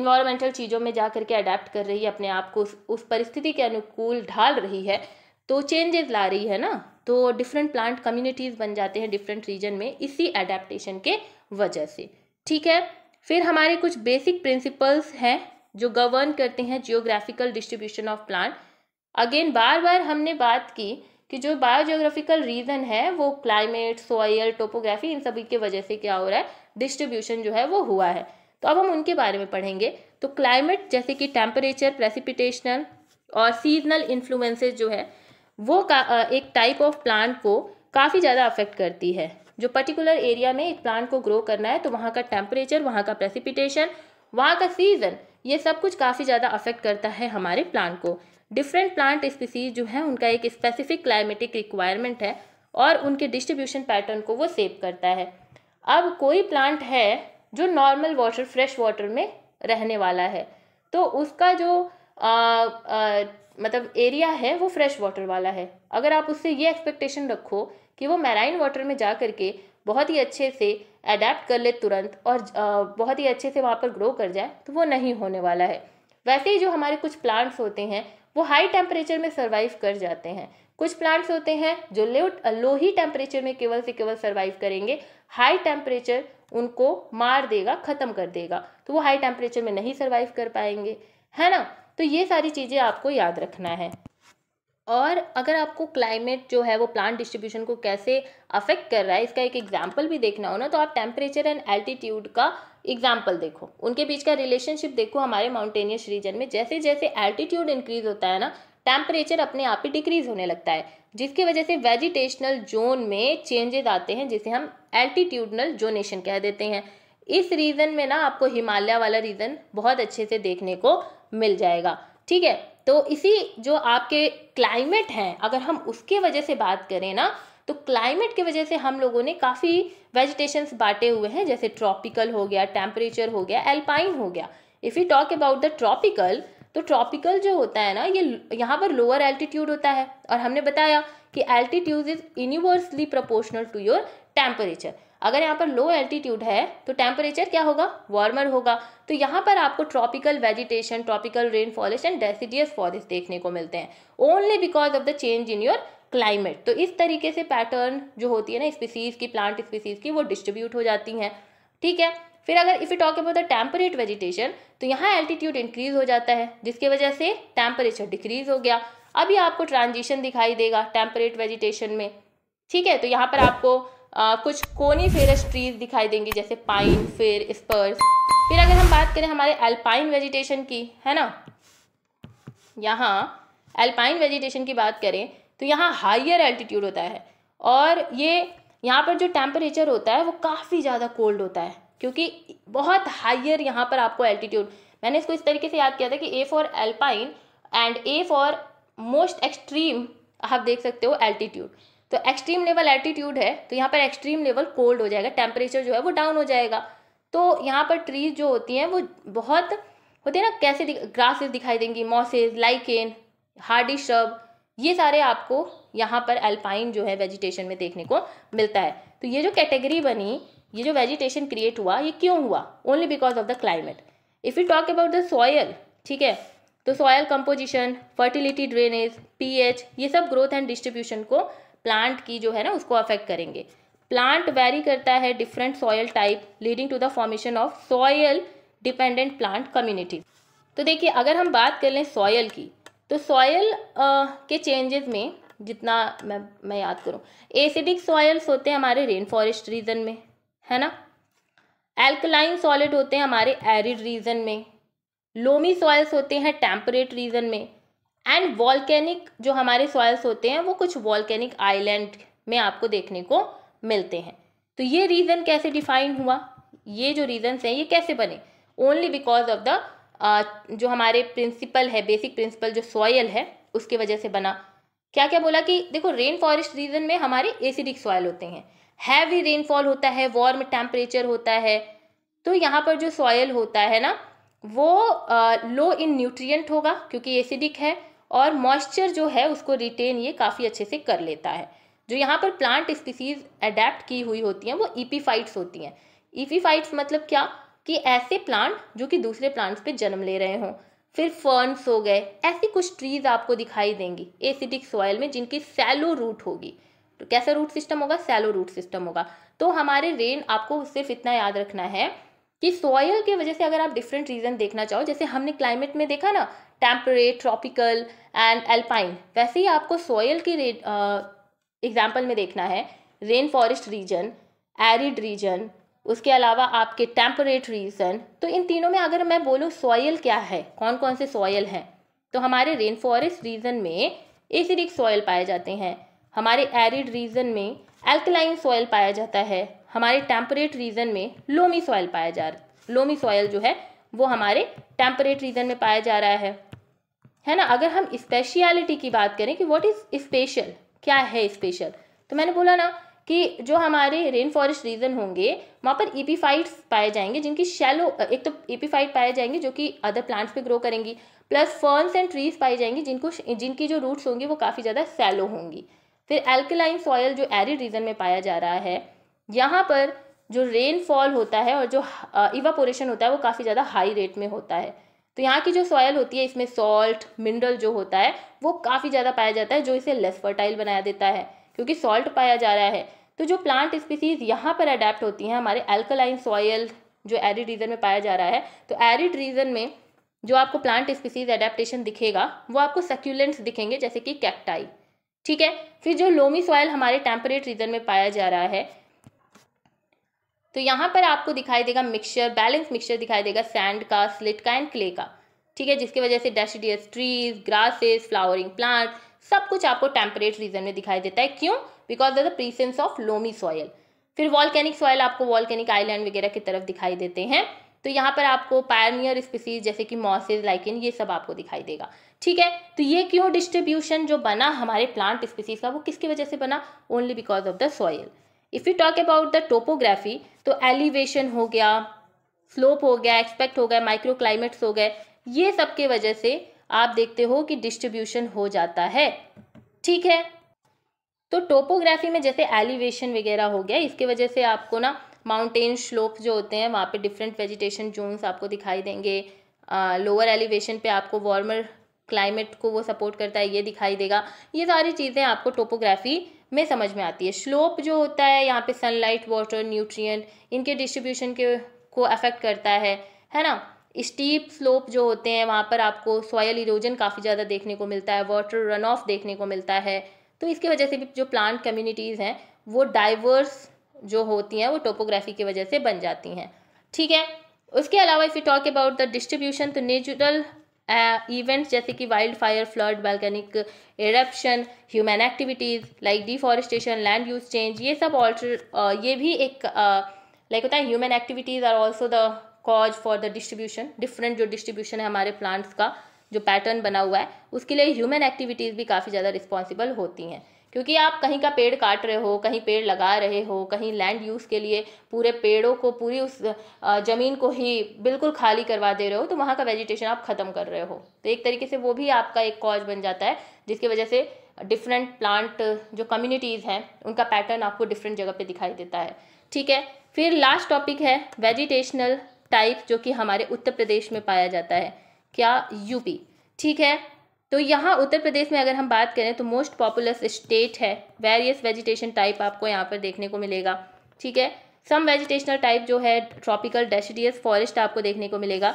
इन्वायरमेंटल चीज़ों में जा करके अडेप्ट कर रही है अपने आप को उस, उस परिस्थिति के अनुकूल ढाल रही है तो चेंजेस ला रही है ना तो डिफरेंट प्लांट कम्युनिटीज़ बन जाते हैं डिफरेंट रीजन में इसी अडेप्टशन के वजह से ठीक है फिर हमारे कुछ बेसिक प्रिंसिपल्स हैं जो गवर्न करते हैं geographical distribution of plant again बार बार हमने बात की कि जो बायोजियोग्राफिकल रीज़न है वो क्लाइमेट सोयल टोपोग्राफी इन सभी के वजह से क्या हो रहा है डिस्ट्रीब्यूशन जो है वो हुआ है तो अब हम उनके बारे में पढ़ेंगे तो क्लाइमेट जैसे कि टेम्परेचर प्रेसिपिटेशनल और सीजनल इन्फ्लुएंसेस जो है वो का, एक टाइप ऑफ प्लांट को काफ़ी ज़्यादा अफेक्ट करती है जो पर्टिकुलर एरिया में एक प्लांट को ग्रो करना है तो वहाँ का टेम्परेचर वहाँ का प्रेसिपिटेशन वहाँ का सीज़न ये सब कुछ काफ़ी ज़्यादा अफेक्ट करता है हमारे प्लांट को डिफरेंट प्लांट स्पीसीज जो है उनका एक स्पेसिफिक क्लाइमेटिक रिक्वायरमेंट है और उनके डिस्ट्रीब्यूशन पैटर्न को वो सेव करता है अब कोई प्लांट है जो नॉर्मल वाटर फ्रेश वाटर में रहने वाला है तो उसका जो आ, आ, मतलब एरिया है वो फ्रेश वाटर वाला है अगर आप उससे ये एक्सपेक्टेशन रखो कि वो मैराइन वाटर में जा कर के बहुत ही अच्छे से अडेप्ट कर ले तुरंत और बहुत ही अच्छे से वहाँ पर ग्रो कर जाए तो वो नहीं होने वाला है वैसे ही जो हमारे कुछ प्लांट्स होते हैं वो हाई टेम्परेचर में सर्वाइव कर जाते हैं कुछ प्लांट्स होते हैं जो लो लो ही टेम्परेचर में केवल से केवल सर्वाइव करेंगे हाई टेम्परेचर उनको मार देगा ख़त्म कर देगा तो वो हाई टेम्परेचर में नहीं सर्वाइव कर पाएंगे है ना तो ये सारी चीज़ें आपको याद रखना है और अगर आपको क्लाइमेट जो है वो प्लांट डिस्ट्रीब्यूशन को कैसे अफेक्ट कर रहा है इसका एक एग्जाम्पल भी देखना हो ना तो आप टेम्परेचर एंड एल्टीट्यूड का एग्जाम्पल देखो उनके बीच का रिलेशनशिप देखो हमारे माउंटेनियस रीजन में जैसे जैसे एल्टीट्यूड इंक्रीज होता है ना टेम्परेचर अपने आप ही डिक्रीज होने लगता है जिसकी वजह से वेजिटेशनल जोन में चेंजेस आते हैं जिसे हम एल्टीट्यूडनल जोनेशन कह देते हैं इस रीजन में ना आपको हिमालय वाला रीजन बहुत अच्छे से देखने को मिल जाएगा ठीक है तो इसी जो आपके क्लाइमेट हैं अगर हम उसके वजह से बात करें ना तो क्लाइमेट की वजह से हम लोगों ने काफ़ी वेजिटेशंस बांटे हुए हैं जैसे ट्रॉपिकल हो गया टेम्परेचर हो गया एल्पाइन हो गया if you talk about the tropical तो ट्रॉपिकल जो होता है ना ये यहाँ पर लोअर एल्टीट्यूड होता है और हमने बताया कि altitude is universally proportional to your temperature अगर यहाँ पर लो एल्टीट्यूड है तो टेम्परेचर क्या होगा वार्मर होगा तो यहाँ पर आपको tropical vegetation tropical rain forest and deciduous forest देखने को मिलते हैं only because of the change in your climate तो इस तरीके से पैटर्न जो होती है ना स्पीसीज़ की प्लांट स्पीसीज़ की वो डिस्ट्रीब्यूट हो जाती हैं ठीक है फिर अगर if you talk about the temperate vegetation तो यहाँ एल्टीट्यूड इंक्रीज हो जाता है जिसकी वजह से टेम्परेचर डिक्रीज हो गया अभी आपको ट्रांजिशन दिखाई देगा टेम्परेट वेजिटेशन में ठीक है तो यहाँ पर आपको आ, कुछ कोनी फेरस ट्रीज दिखाई देंगे जैसे पाइन फेर स्पर्स फिर अगर हम बात करें हमारे अल्पाइन वेजिटेशन की है ना यहाँ अल्पाइन वेजिटेशन की बात करें तो यहाँ हाइयर एल्टीट्यूड होता है और ये यहाँ पर जो टेम्परेचर होता है वो काफ़ी ज़्यादा कोल्ड होता है क्योंकि बहुत हाइयर यहाँ पर आपको एल्टीट्यूड मैंने इसको इस तरीके से याद किया था कि A for alpine and A for most extreme आप देख सकते हो एल्टीट्यूड तो एक्सट्रीम लेवल एटीट्यूड है तो यहाँ पर एक्सट्रीम लेवल कोल्ड हो जाएगा टेम्परेचर जो है वो डाउन हो जाएगा तो यहाँ पर ट्रीज जो होती हैं वो बहुत होते हैं ना कैसे ग्रासेस दिखाई देंगी मॉसेज लाइकेन हार्डी श्रब ये सारे आपको यहाँ पर अल्पाइन जो है वेजिटेशन में देखने को मिलता है तो ये जो कैटेगरी बनी ये जो वेजिटेशन क्रिएट हुआ ये क्यों हुआ only because of the climate if you talk about the soil ठीक है तो soil composition fertility drainage pH ये सब ग्रोथ एंड डिस्ट्रीब्यूशन को प्लांट की जो है ना उसको अफेक्ट करेंगे प्लांट वेरी करता है different soil type leading to the formation of soil dependent plant community तो देखिए अगर हम बात कर लें सॉयल की तो सॉयल के चेंजेस में जितना मैं मैं याद करूँ एसिडिक सॉयल्स होते हैं हमारे रेन फॉरेस्ट रीजन में है ना एल्कलाइन सॉलिड होते हैं हमारे एरिड रीजन में लोमी सॉयल्स होते हैं टेम्परेट रीजन में एंड वॉलकैनिक जो हमारे सॉयल्स होते हैं वो कुछ वॉलकैनिक आइलैंड में आपको देखने को मिलते हैं तो ये रीज़न कैसे डिफाइन हुआ ये जो रीज़न्स हैं ये कैसे बने ओनली बिकॉज ऑफ द जो हमारे प्रिंसिपल है बेसिक प्रिंसिपल जो सॉयल है उसके वजह से बना क्या क्या बोला कि देखो रेन फॉरेस्ट रीजन में हमारे एसिडिक सॉयल होते हैं हैवी रेनफॉल होता है वार्म टेम्परेचर होता है तो यहाँ पर जो सॉयल होता है ना वो लो इन न्यूट्रिएंट होगा क्योंकि एसिडिक है और मॉइस्चर जो है उसको रिटेन ये काफ़ी अच्छे से कर लेता है जो यहाँ पर प्लांट स्पीसीज अडेप्ट की हुई होती हैं वो ईपीफाइट्स e होती हैं ईपीफाइट्स e मतलब क्या कि ऐसे प्लांट जो कि दूसरे प्लांट्स पे जन्म ले रहे हों फिर फर्न्स हो गए ऐसी कुछ ट्रीज आपको दिखाई देंगी एसिडिक सॉयल में जिनकी सैलो रूट होगी तो कैसा रूट सिस्टम होगा सैलो रूट सिस्टम होगा तो हमारे रेन आपको सिर्फ इतना याद रखना है कि सॉयल के वजह से अगर आप डिफरेंट रीज़न देखना चाहो जैसे हमने क्लाइमेट में देखा ना टेम्परेट ट्रॉपिकल एंड एल्पाइन वैसे ही आपको सॉयल के एग्जाम्पल में देखना है rain forest region arid region उसके अलावा आपके टेम्परेट रीजन तो इन तीनों में अगर मैं बोलूँ सॉयल क्या है कौन कौन से सॉयल हैं तो हमारे रेन फॉरेस्ट रीजन में एसिडिक सॉयल पाए जाते हैं हमारे एरिड रीजन में एल्कलाइन सॉयल पाया जाता है हमारे टेम्परेट रीजन में लोमी सॉयल पाया जा लोमी सॉयल जो है वो हमारे टेम्परेट रीजन में पाया जा रहा है है ना अगर हम स्पेशलिटी की बात करें कि व्हाट इज़ स्पेशल क्या है स्पेशल तो मैंने बोला ना कि जो हमारे रेन फॉरेस्ट रीजन होंगे वहाँ पर ईपीफाइट्स पाए जाएंगे जिनकी शैलो एक तो ईपीफाइट पाए जाएंगे जो कि अदर प्लांट्स पे ग्रो करेंगी प्लस फर्न्स एंड ट्रीज पाई जाएंगी जिनको जिनकी जो रूट्स होंगी वो काफ़ी ज़्यादा सैलो होंगी फिर एल्कलाइन सॉयल जो एरिड रीजन में पाया जा रहा है यहाँ पर जो रेनफॉल होता है और जो इवापोरेशन होता है वो काफ़ी ज़्यादा हाई रेट में होता है तो यहाँ की जो सॉयल होती है इसमें सॉल्ट मिनरल जो होता है वो काफ़ी ज़्यादा पाया जाता है जो इसे लेस फर्टाइल बनाया देता है क्योंकि सॉल्ट पाया जा रहा है तो जो प्लांट स्पीसीज़ यहाँ पर अडेप्ट होती हैं हमारे एल्कलाइन सॉयल जो एरिड रीजन में पाया जा रहा है तो एरिड रीजन में जो आपको प्लांट स्पीसीज अडेप्टेशन दिखेगा वो आपको सक्यूलेंट्स दिखेंगे जैसे कि कैक्टाई ठीक है फिर जो लोमी सॉयल हमारे टेम्परेट रीजन में पाया जा रहा है तो यहाँ पर आपको दिखाई देगा मिक्सचर बैलेंस मिक्सचर दिखाई देगा सैंड का स्लिट का एंड क्ले का ठीक है जिसकी वजह से deciduous trees grasses flowering plant सब कुछ आपको टेम्परेट रीजन में दिखाई देता है क्यों because of the presence of loamy soil फिर वॉल्केनिक सॉयल आपको वॉल्केनिक आइलैंड वगैरह की तरफ दिखाई देते हैं तो यहाँ पर आपको पायरनियर स्पीसीज जैसे कि मॉसेज लाइकिन ये सब आपको दिखाई देगा ठीक है तो ये क्यों डिस्ट्रीब्यूशन जो बना हमारे प्लांट स्पीसीज का वो किसकी वजह से बना only because of the soil if you talk about the topography तो एलिवेशन हो गया स्लोप हो गया एक्सपेक्ट हो गया माइक्रो क्लाइमेट्स हो गए ये सब के वजह से आप देखते हो कि डिस्ट्रीब्यूशन हो जाता है ठीक है तो टोपोग्राफी में जैसे एलिवेशन वगैरह हो गया इसके वजह से आपको ना माउंटेन स्लोप जो होते हैं वहाँ पे डिफरेंट वेजिटेशन जोन्स आपको दिखाई देंगे लोअर एलिवेशन पे आपको वार्मर क्लाइमेट को वो सपोर्ट करता है ये दिखाई देगा ये सारी चीज़ें आपको टोपोग्राफी में समझ में आती है स्लोप जो होता है यहाँ पे सनलाइट वाटर न्यूट्रिएंट इनके डिस्ट्रीब्यूशन के को अफेक्ट करता है है ना स्टीप स्लोप जो होते हैं वहाँ पर आपको सॉयल इरोजन काफ़ी ज़्यादा देखने को मिलता है वाटर रन ऑफ देखने को मिलता है तो इसकी वजह से भी जो प्लांट कम्युनिटीज़ हैं वो डाइवर्स जो होती हैं वो टोपोग्राफी की वजह से बन जाती हैं ठीक है उसके अलावा if you talk about the distribution तो नेचुरल इवेंट्स जैसे कि wild fire flood volcanic eruption human activities like deforestation land use change ये सब ऑल्टर ये भी एक लाइक होता है human activities are also the cause for the distribution different जो डिस्ट्रीब्यूशन है हमारे प्लांट्स का जो पैटर्न बना हुआ है उसके लिए ह्यूमन एक्टिविटीज़ भी काफ़ी ज़्यादा रिस्पॉन्सिबल होती हैं क्योंकि आप कहीं का पेड़ काट रहे हो कहीं पेड़ लगा रहे हो कहीं लैंड यूज़ के लिए पूरे पेड़ों को पूरी उस ज़मीन को ही बिल्कुल खाली करवा दे रहे हो तो वहाँ का वेजिटेशन आप ख़त्म कर रहे हो तो एक तरीके से वो भी आपका एक कॉज बन जाता है जिसकी वजह से डिफरेंट प्लांट जो कम्युनिटीज़ हैं उनका पैटर्न आपको डिफरेंट जगह पर दिखाई देता है ठीक है फिर लास्ट टॉपिक है वेजिटेशनल टाइप जो कि हमारे उत्तर प्रदेश में पाया जाता है क्या यूपी ठीक है तो यहाँ उत्तर प्रदेश में अगर हम बात करें तो मोस्ट पॉपुलर स्टेट है वेरियस वेजिटेशन टाइप आपको यहाँ पर देखने को मिलेगा ठीक है सम वेजिटेशनल टाइप जो है ट्रॉपिकल डेसिडियस फॉरेस्ट आपको देखने को मिलेगा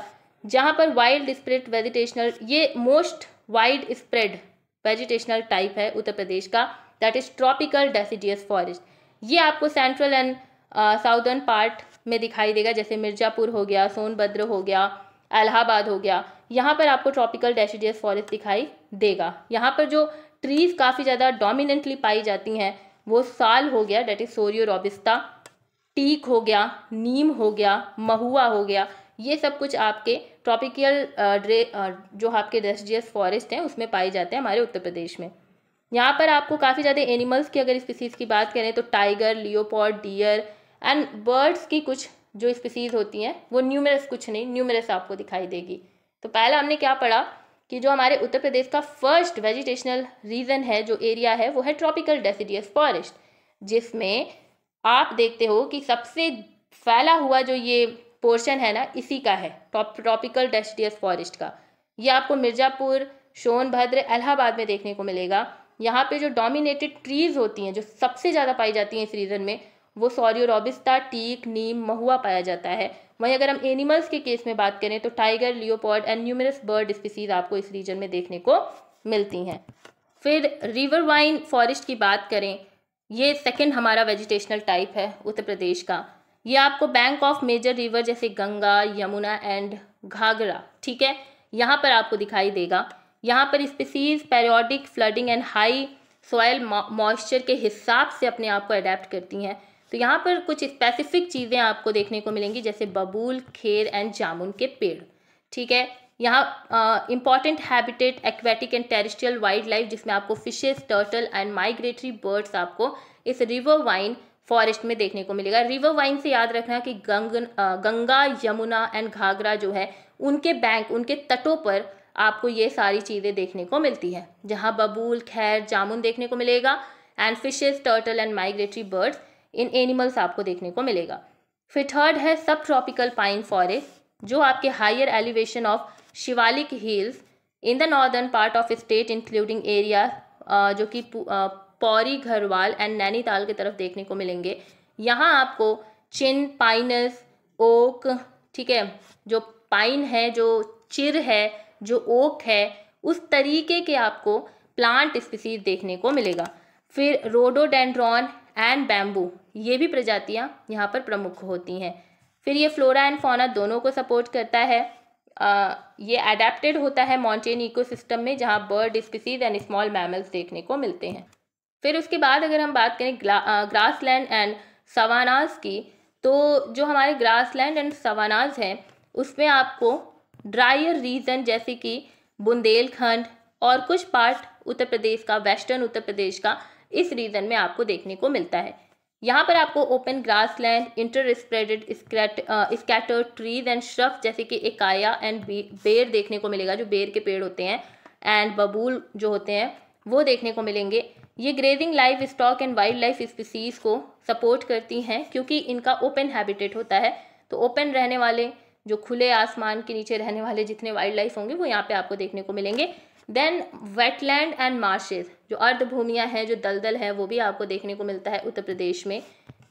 जहाँ पर वाइल्ड स्प्रेड वेजिटेशनल ये most wide spread vegetational type है उत्तर प्रदेश का that is tropical deciduous forest ये आपको सेंट्रल एंड साउदर्न पार्ट में दिखाई देगा जैसे मिर्ज़ापुर हो गया सोनभद्र हो गया इलाहाबाद हो गया यहाँ पर आपको ट्रॉपिकल डेसीडियस फॉरेस्ट दिखाई देगा यहाँ पर जो ट्रीज काफ़ी ज़्यादा डोमिनेंटली पाई जाती हैं वो साल हो गया that is shorea robusta teak हो गया नीम हो गया महुआ हो गया ये सब कुछ आपके ट्रॉपिकल जो आपके डेसीडियस फॉरेस्ट हैं उसमें पाए जाते हैं हमारे उत्तर प्रदेश में यहाँ पर आपको काफ़ी ज़्यादा एनिमल्स की अगर स्पीसीज़ की बात करें तो tiger leopard deer and birds की कुछ जो स्पीसीज़ होती हैं वो न्यूमरस कुछ नहीं न्यूमरस आपको दिखाई देगी तो पहला हमने क्या पढ़ा कि जो हमारे उत्तर प्रदेश का फर्स्ट वेजिटेशनल रीजन है जो एरिया है वो है ट्रॉपिकल डेसिडियस फॉरेस्ट जिसमें आप देखते हो कि सबसे फैला हुआ जो ये पोर्शन है ना इसी का है ट्रॉपिकल डेसिडियस फॉरेस्ट का ये आपको मिर्ज़ापुर सोनभद्र इलाहाबाद में देखने को मिलेगा यहाँ पे जो डोमिनेटेड ट्रीज़ होती हैं जो सबसे ज़्यादा पाई जाती हैं इस रीजन में वो रॉबिस्ता टीक नीम महुआ पाया जाता है वहीं अगर हम एनिमल्स के केस में बात करें तो tiger leopard and numerous bird species आपको इस रीजन में देखने को मिलती हैं फिर रिवर वाइन फॉरेस्ट की बात करें ये सेकेंड हमारा वेजिटेशनल टाइप है उत्तर प्रदेश का ये आपको बैंक ऑफ मेजर रिवर जैसे गंगा यमुना एंड घाघरा ठीक है यहाँ पर आपको दिखाई देगा यहाँ पर species periodic flooding and high soil moisture के हिसाब से अपने आप को अडेप्ट करती हैं तो यहाँ पर कुछ स्पेसिफिक चीज़ें आपको देखने को मिलेंगी जैसे बबूल खेर एंड जामुन के पेड़ ठीक है यहाँ important habitat aquatic and terrestrial wildlife जिसमें आपको fishes turtle and migratory birds आपको इस रिवर वाइन फॉरेस्ट में देखने को मिलेगा रिवर वाइन से याद रखना कि गंग गंगा यमुना एंड घाघरा जो है उनके बैंक उनके तटों पर आपको ये सारी चीज़ें देखने को मिलती है जहाँ बबूल खैर जामुन देखने को मिलेगा and fishes turtle and migratory birds इन एनिमल्स आपको देखने को मिलेगा फिर थर्ड है सब ट्रॉपिकल पाइन फॉरेस्ट जो आपके higher elevation of Shivalik hills in the northern part of state including area जो कि पौरी घरवाल एंड नैनीताल की तरफ देखने को मिलेंगे यहाँ आपको चिन पाइनस ओक ठीक है जो पाइन है जो चिर है जो ओक है उस तरीके के आपको प्लांट स्पीसीज देखने को मिलेगा फिर रोडोडेंड्रॉन एंड बैम्बू ये भी प्रजातियाँ यहाँ पर प्रमुख होती हैं फिर ये फ्लोरा एंड फोना दोनों को सपोर्ट करता है आ, ये अडेप्टेड होता है माउंटेन इकोसिस्टम में जहाँ bird species and small mammals देखने को मिलते हैं फिर उसके बाद अगर हम बात करें ग्रास लैंड एंड सवानाज की तो जो हमारे ग्रास लैंड एंड सवानाज हैं उसमें आपको ड्रायर रीजन जैसे कि बुंदेलखंड और कुछ पार्ट उत्तर प्रदेश का वेस्टर्न उत्तर प्रदेश का इस रीजन में आपको देखने को मिलता है यहाँ पर आपको open grassland inter spreaded scatter trees and shrub जैसे कि एकाया एंड बेर देखने को मिलेगा जो बेर के पेड़ होते हैं एंड बबूल जो होते हैं वो देखने को मिलेंगे ये grazing livestock and wildlife species को सपोर्ट करती हैं क्योंकि इनका ओपन हैबिटेट होता है तो ओपन रहने वाले जो खुले आसमान के नीचे रहने वाले जितने वाइल्ड लाइफ होंगे वो यहाँ पे आपको देखने को मिलेंगे देन वेटलैंड एंड मार्शेज जो अर्धभूमियाँ हैं है जो दलदल है वो भी आपको देखने को मिलता है उत्तर प्रदेश में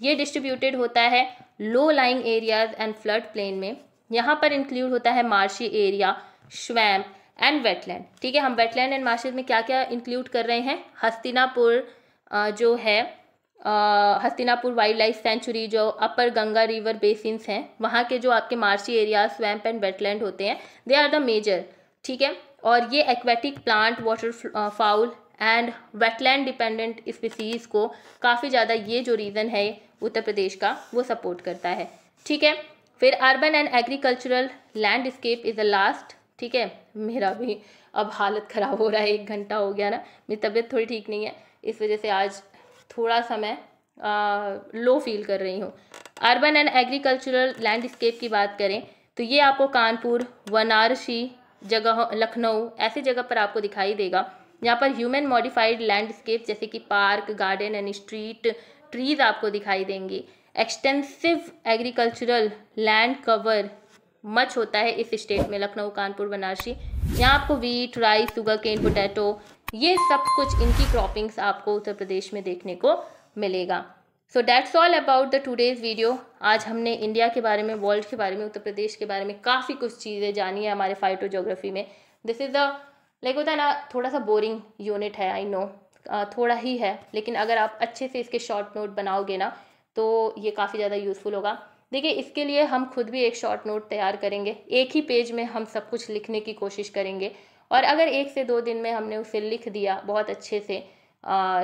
ये डिस्ट्रीब्यूटेड होता है low lying areas and flood plain में यहाँ पर इंक्लूड होता है marshy area swamp and wetland ठीक है हम वेटलैंड एंड मार्शेज में क्या क्या इंक्लूड कर रहे हैं हस्तिनापुर जो है हस्तिनापुर वाइल्ड लाइफ सेंचुरी जो अपर गंगा रिवर बेसिन हैं वहाँ के जो आपके marshy area swamp and wetland होते हैं दे आर द मेजर ठीक है और ये aquatic plant waterfowl and wetland dependent species को काफ़ी ज़्यादा ये जो रीज़न है उत्तर प्रदेश का वो सपोर्ट करता है ठीक है फिर urban and agricultural landscape is the last ठीक है मेरा भी अब हालत ख़राब हो रहा है एक घंटा हो गया ना मेरी तबीयत थोड़ी ठीक नहीं है इस वजह से आज थोड़ा सा मैं लो फील कर रही हूँ अर्बन एंड एग्रीकल्चरल लैंडस्केप की बात करें तो ये आपको कानपुर वनारसी जगह लखनऊ ऐसी जगह पर आपको दिखाई देगा यहाँ पर ह्यूमन मॉडिफाइड लैंडस्केप जैसे कि park garden and street trees आपको दिखाई देंगे extensive agricultural land cover much होता है इस स्टेट में लखनऊ कानपुर बनारसी यहाँ आपको wheat rice sugar cane potato ये सब कुछ इनकी क्रॉपिंग्स आपको उत्तर प्रदेश में देखने को मिलेगा so that's all about the today's video आज हमने इंडिया के बारे में वर्ल्ड के बारे में उत्तर प्रदेश के बारे में काफ़ी कुछ चीज़ें जानी है हमारे फाइटो जोग्राफी में दिस इज़ द लाइक होता है ना थोड़ा सा बोरिंग यूनिट है आई नो थोड़ा ही है लेकिन अगर आप अच्छे से इसके शॉर्ट नोट बनाओगे ना तो ये काफ़ी ज़्यादा यूज़फुल होगा देखिए इसके लिए हम खुद भी एक शॉर्ट नोट तैयार करेंगे एक ही पेज में हम सब कुछ लिखने की कोशिश करेंगे और अगर एक से दो दिन में हमने उसे लिख दिया बहुत अच्छे से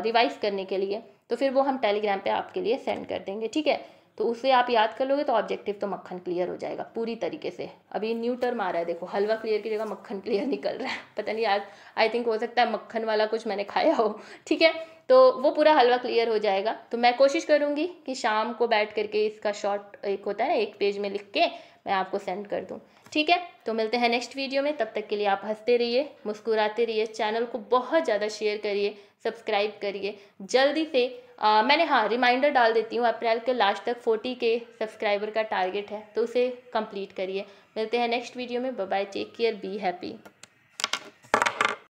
रिवाइज़ करने के लिए तो फिर वो हम टेलीग्राम पे आपके लिए सेंड कर देंगे ठीक है तो उसे आप याद कर लोगे तो ऑब्जेक्टिव तो मक्खन क्लियर हो जाएगा पूरी तरीके से अभी न्यू टर्म आ रहा है देखो हलवा क्लियर की जगह मक्खन क्लियर निकल रहा है पता नहीं आज आई थिंक हो सकता है मक्खन वाला कुछ मैंने खाया हो ठीक है तो वो पूरा हलवा क्लियर हो जाएगा तो मैं कोशिश करूँगी कि शाम को बैठ करके इसका शॉर्ट एक होता है ना एक पेज में लिख के मैं आपको सेंड कर दूँ ठीक है तो मिलते हैं नेक्स्ट वीडियो में तब तक के लिए आप हंसते रहिए मुस्कुराते रहिए चैनल को बहुत ज़्यादा शेयर करिए सब्सक्राइब करिए जल्दी से आ, मैंने हाँ रिमाइंडर डाल देती हूँ अप्रैल के लास्ट तक फोर्टी के सब्सक्राइबर का टारगेट है तो उसे कंप्लीट करिए मिलते हैं नेक्स्ट वीडियो में bye take care be happy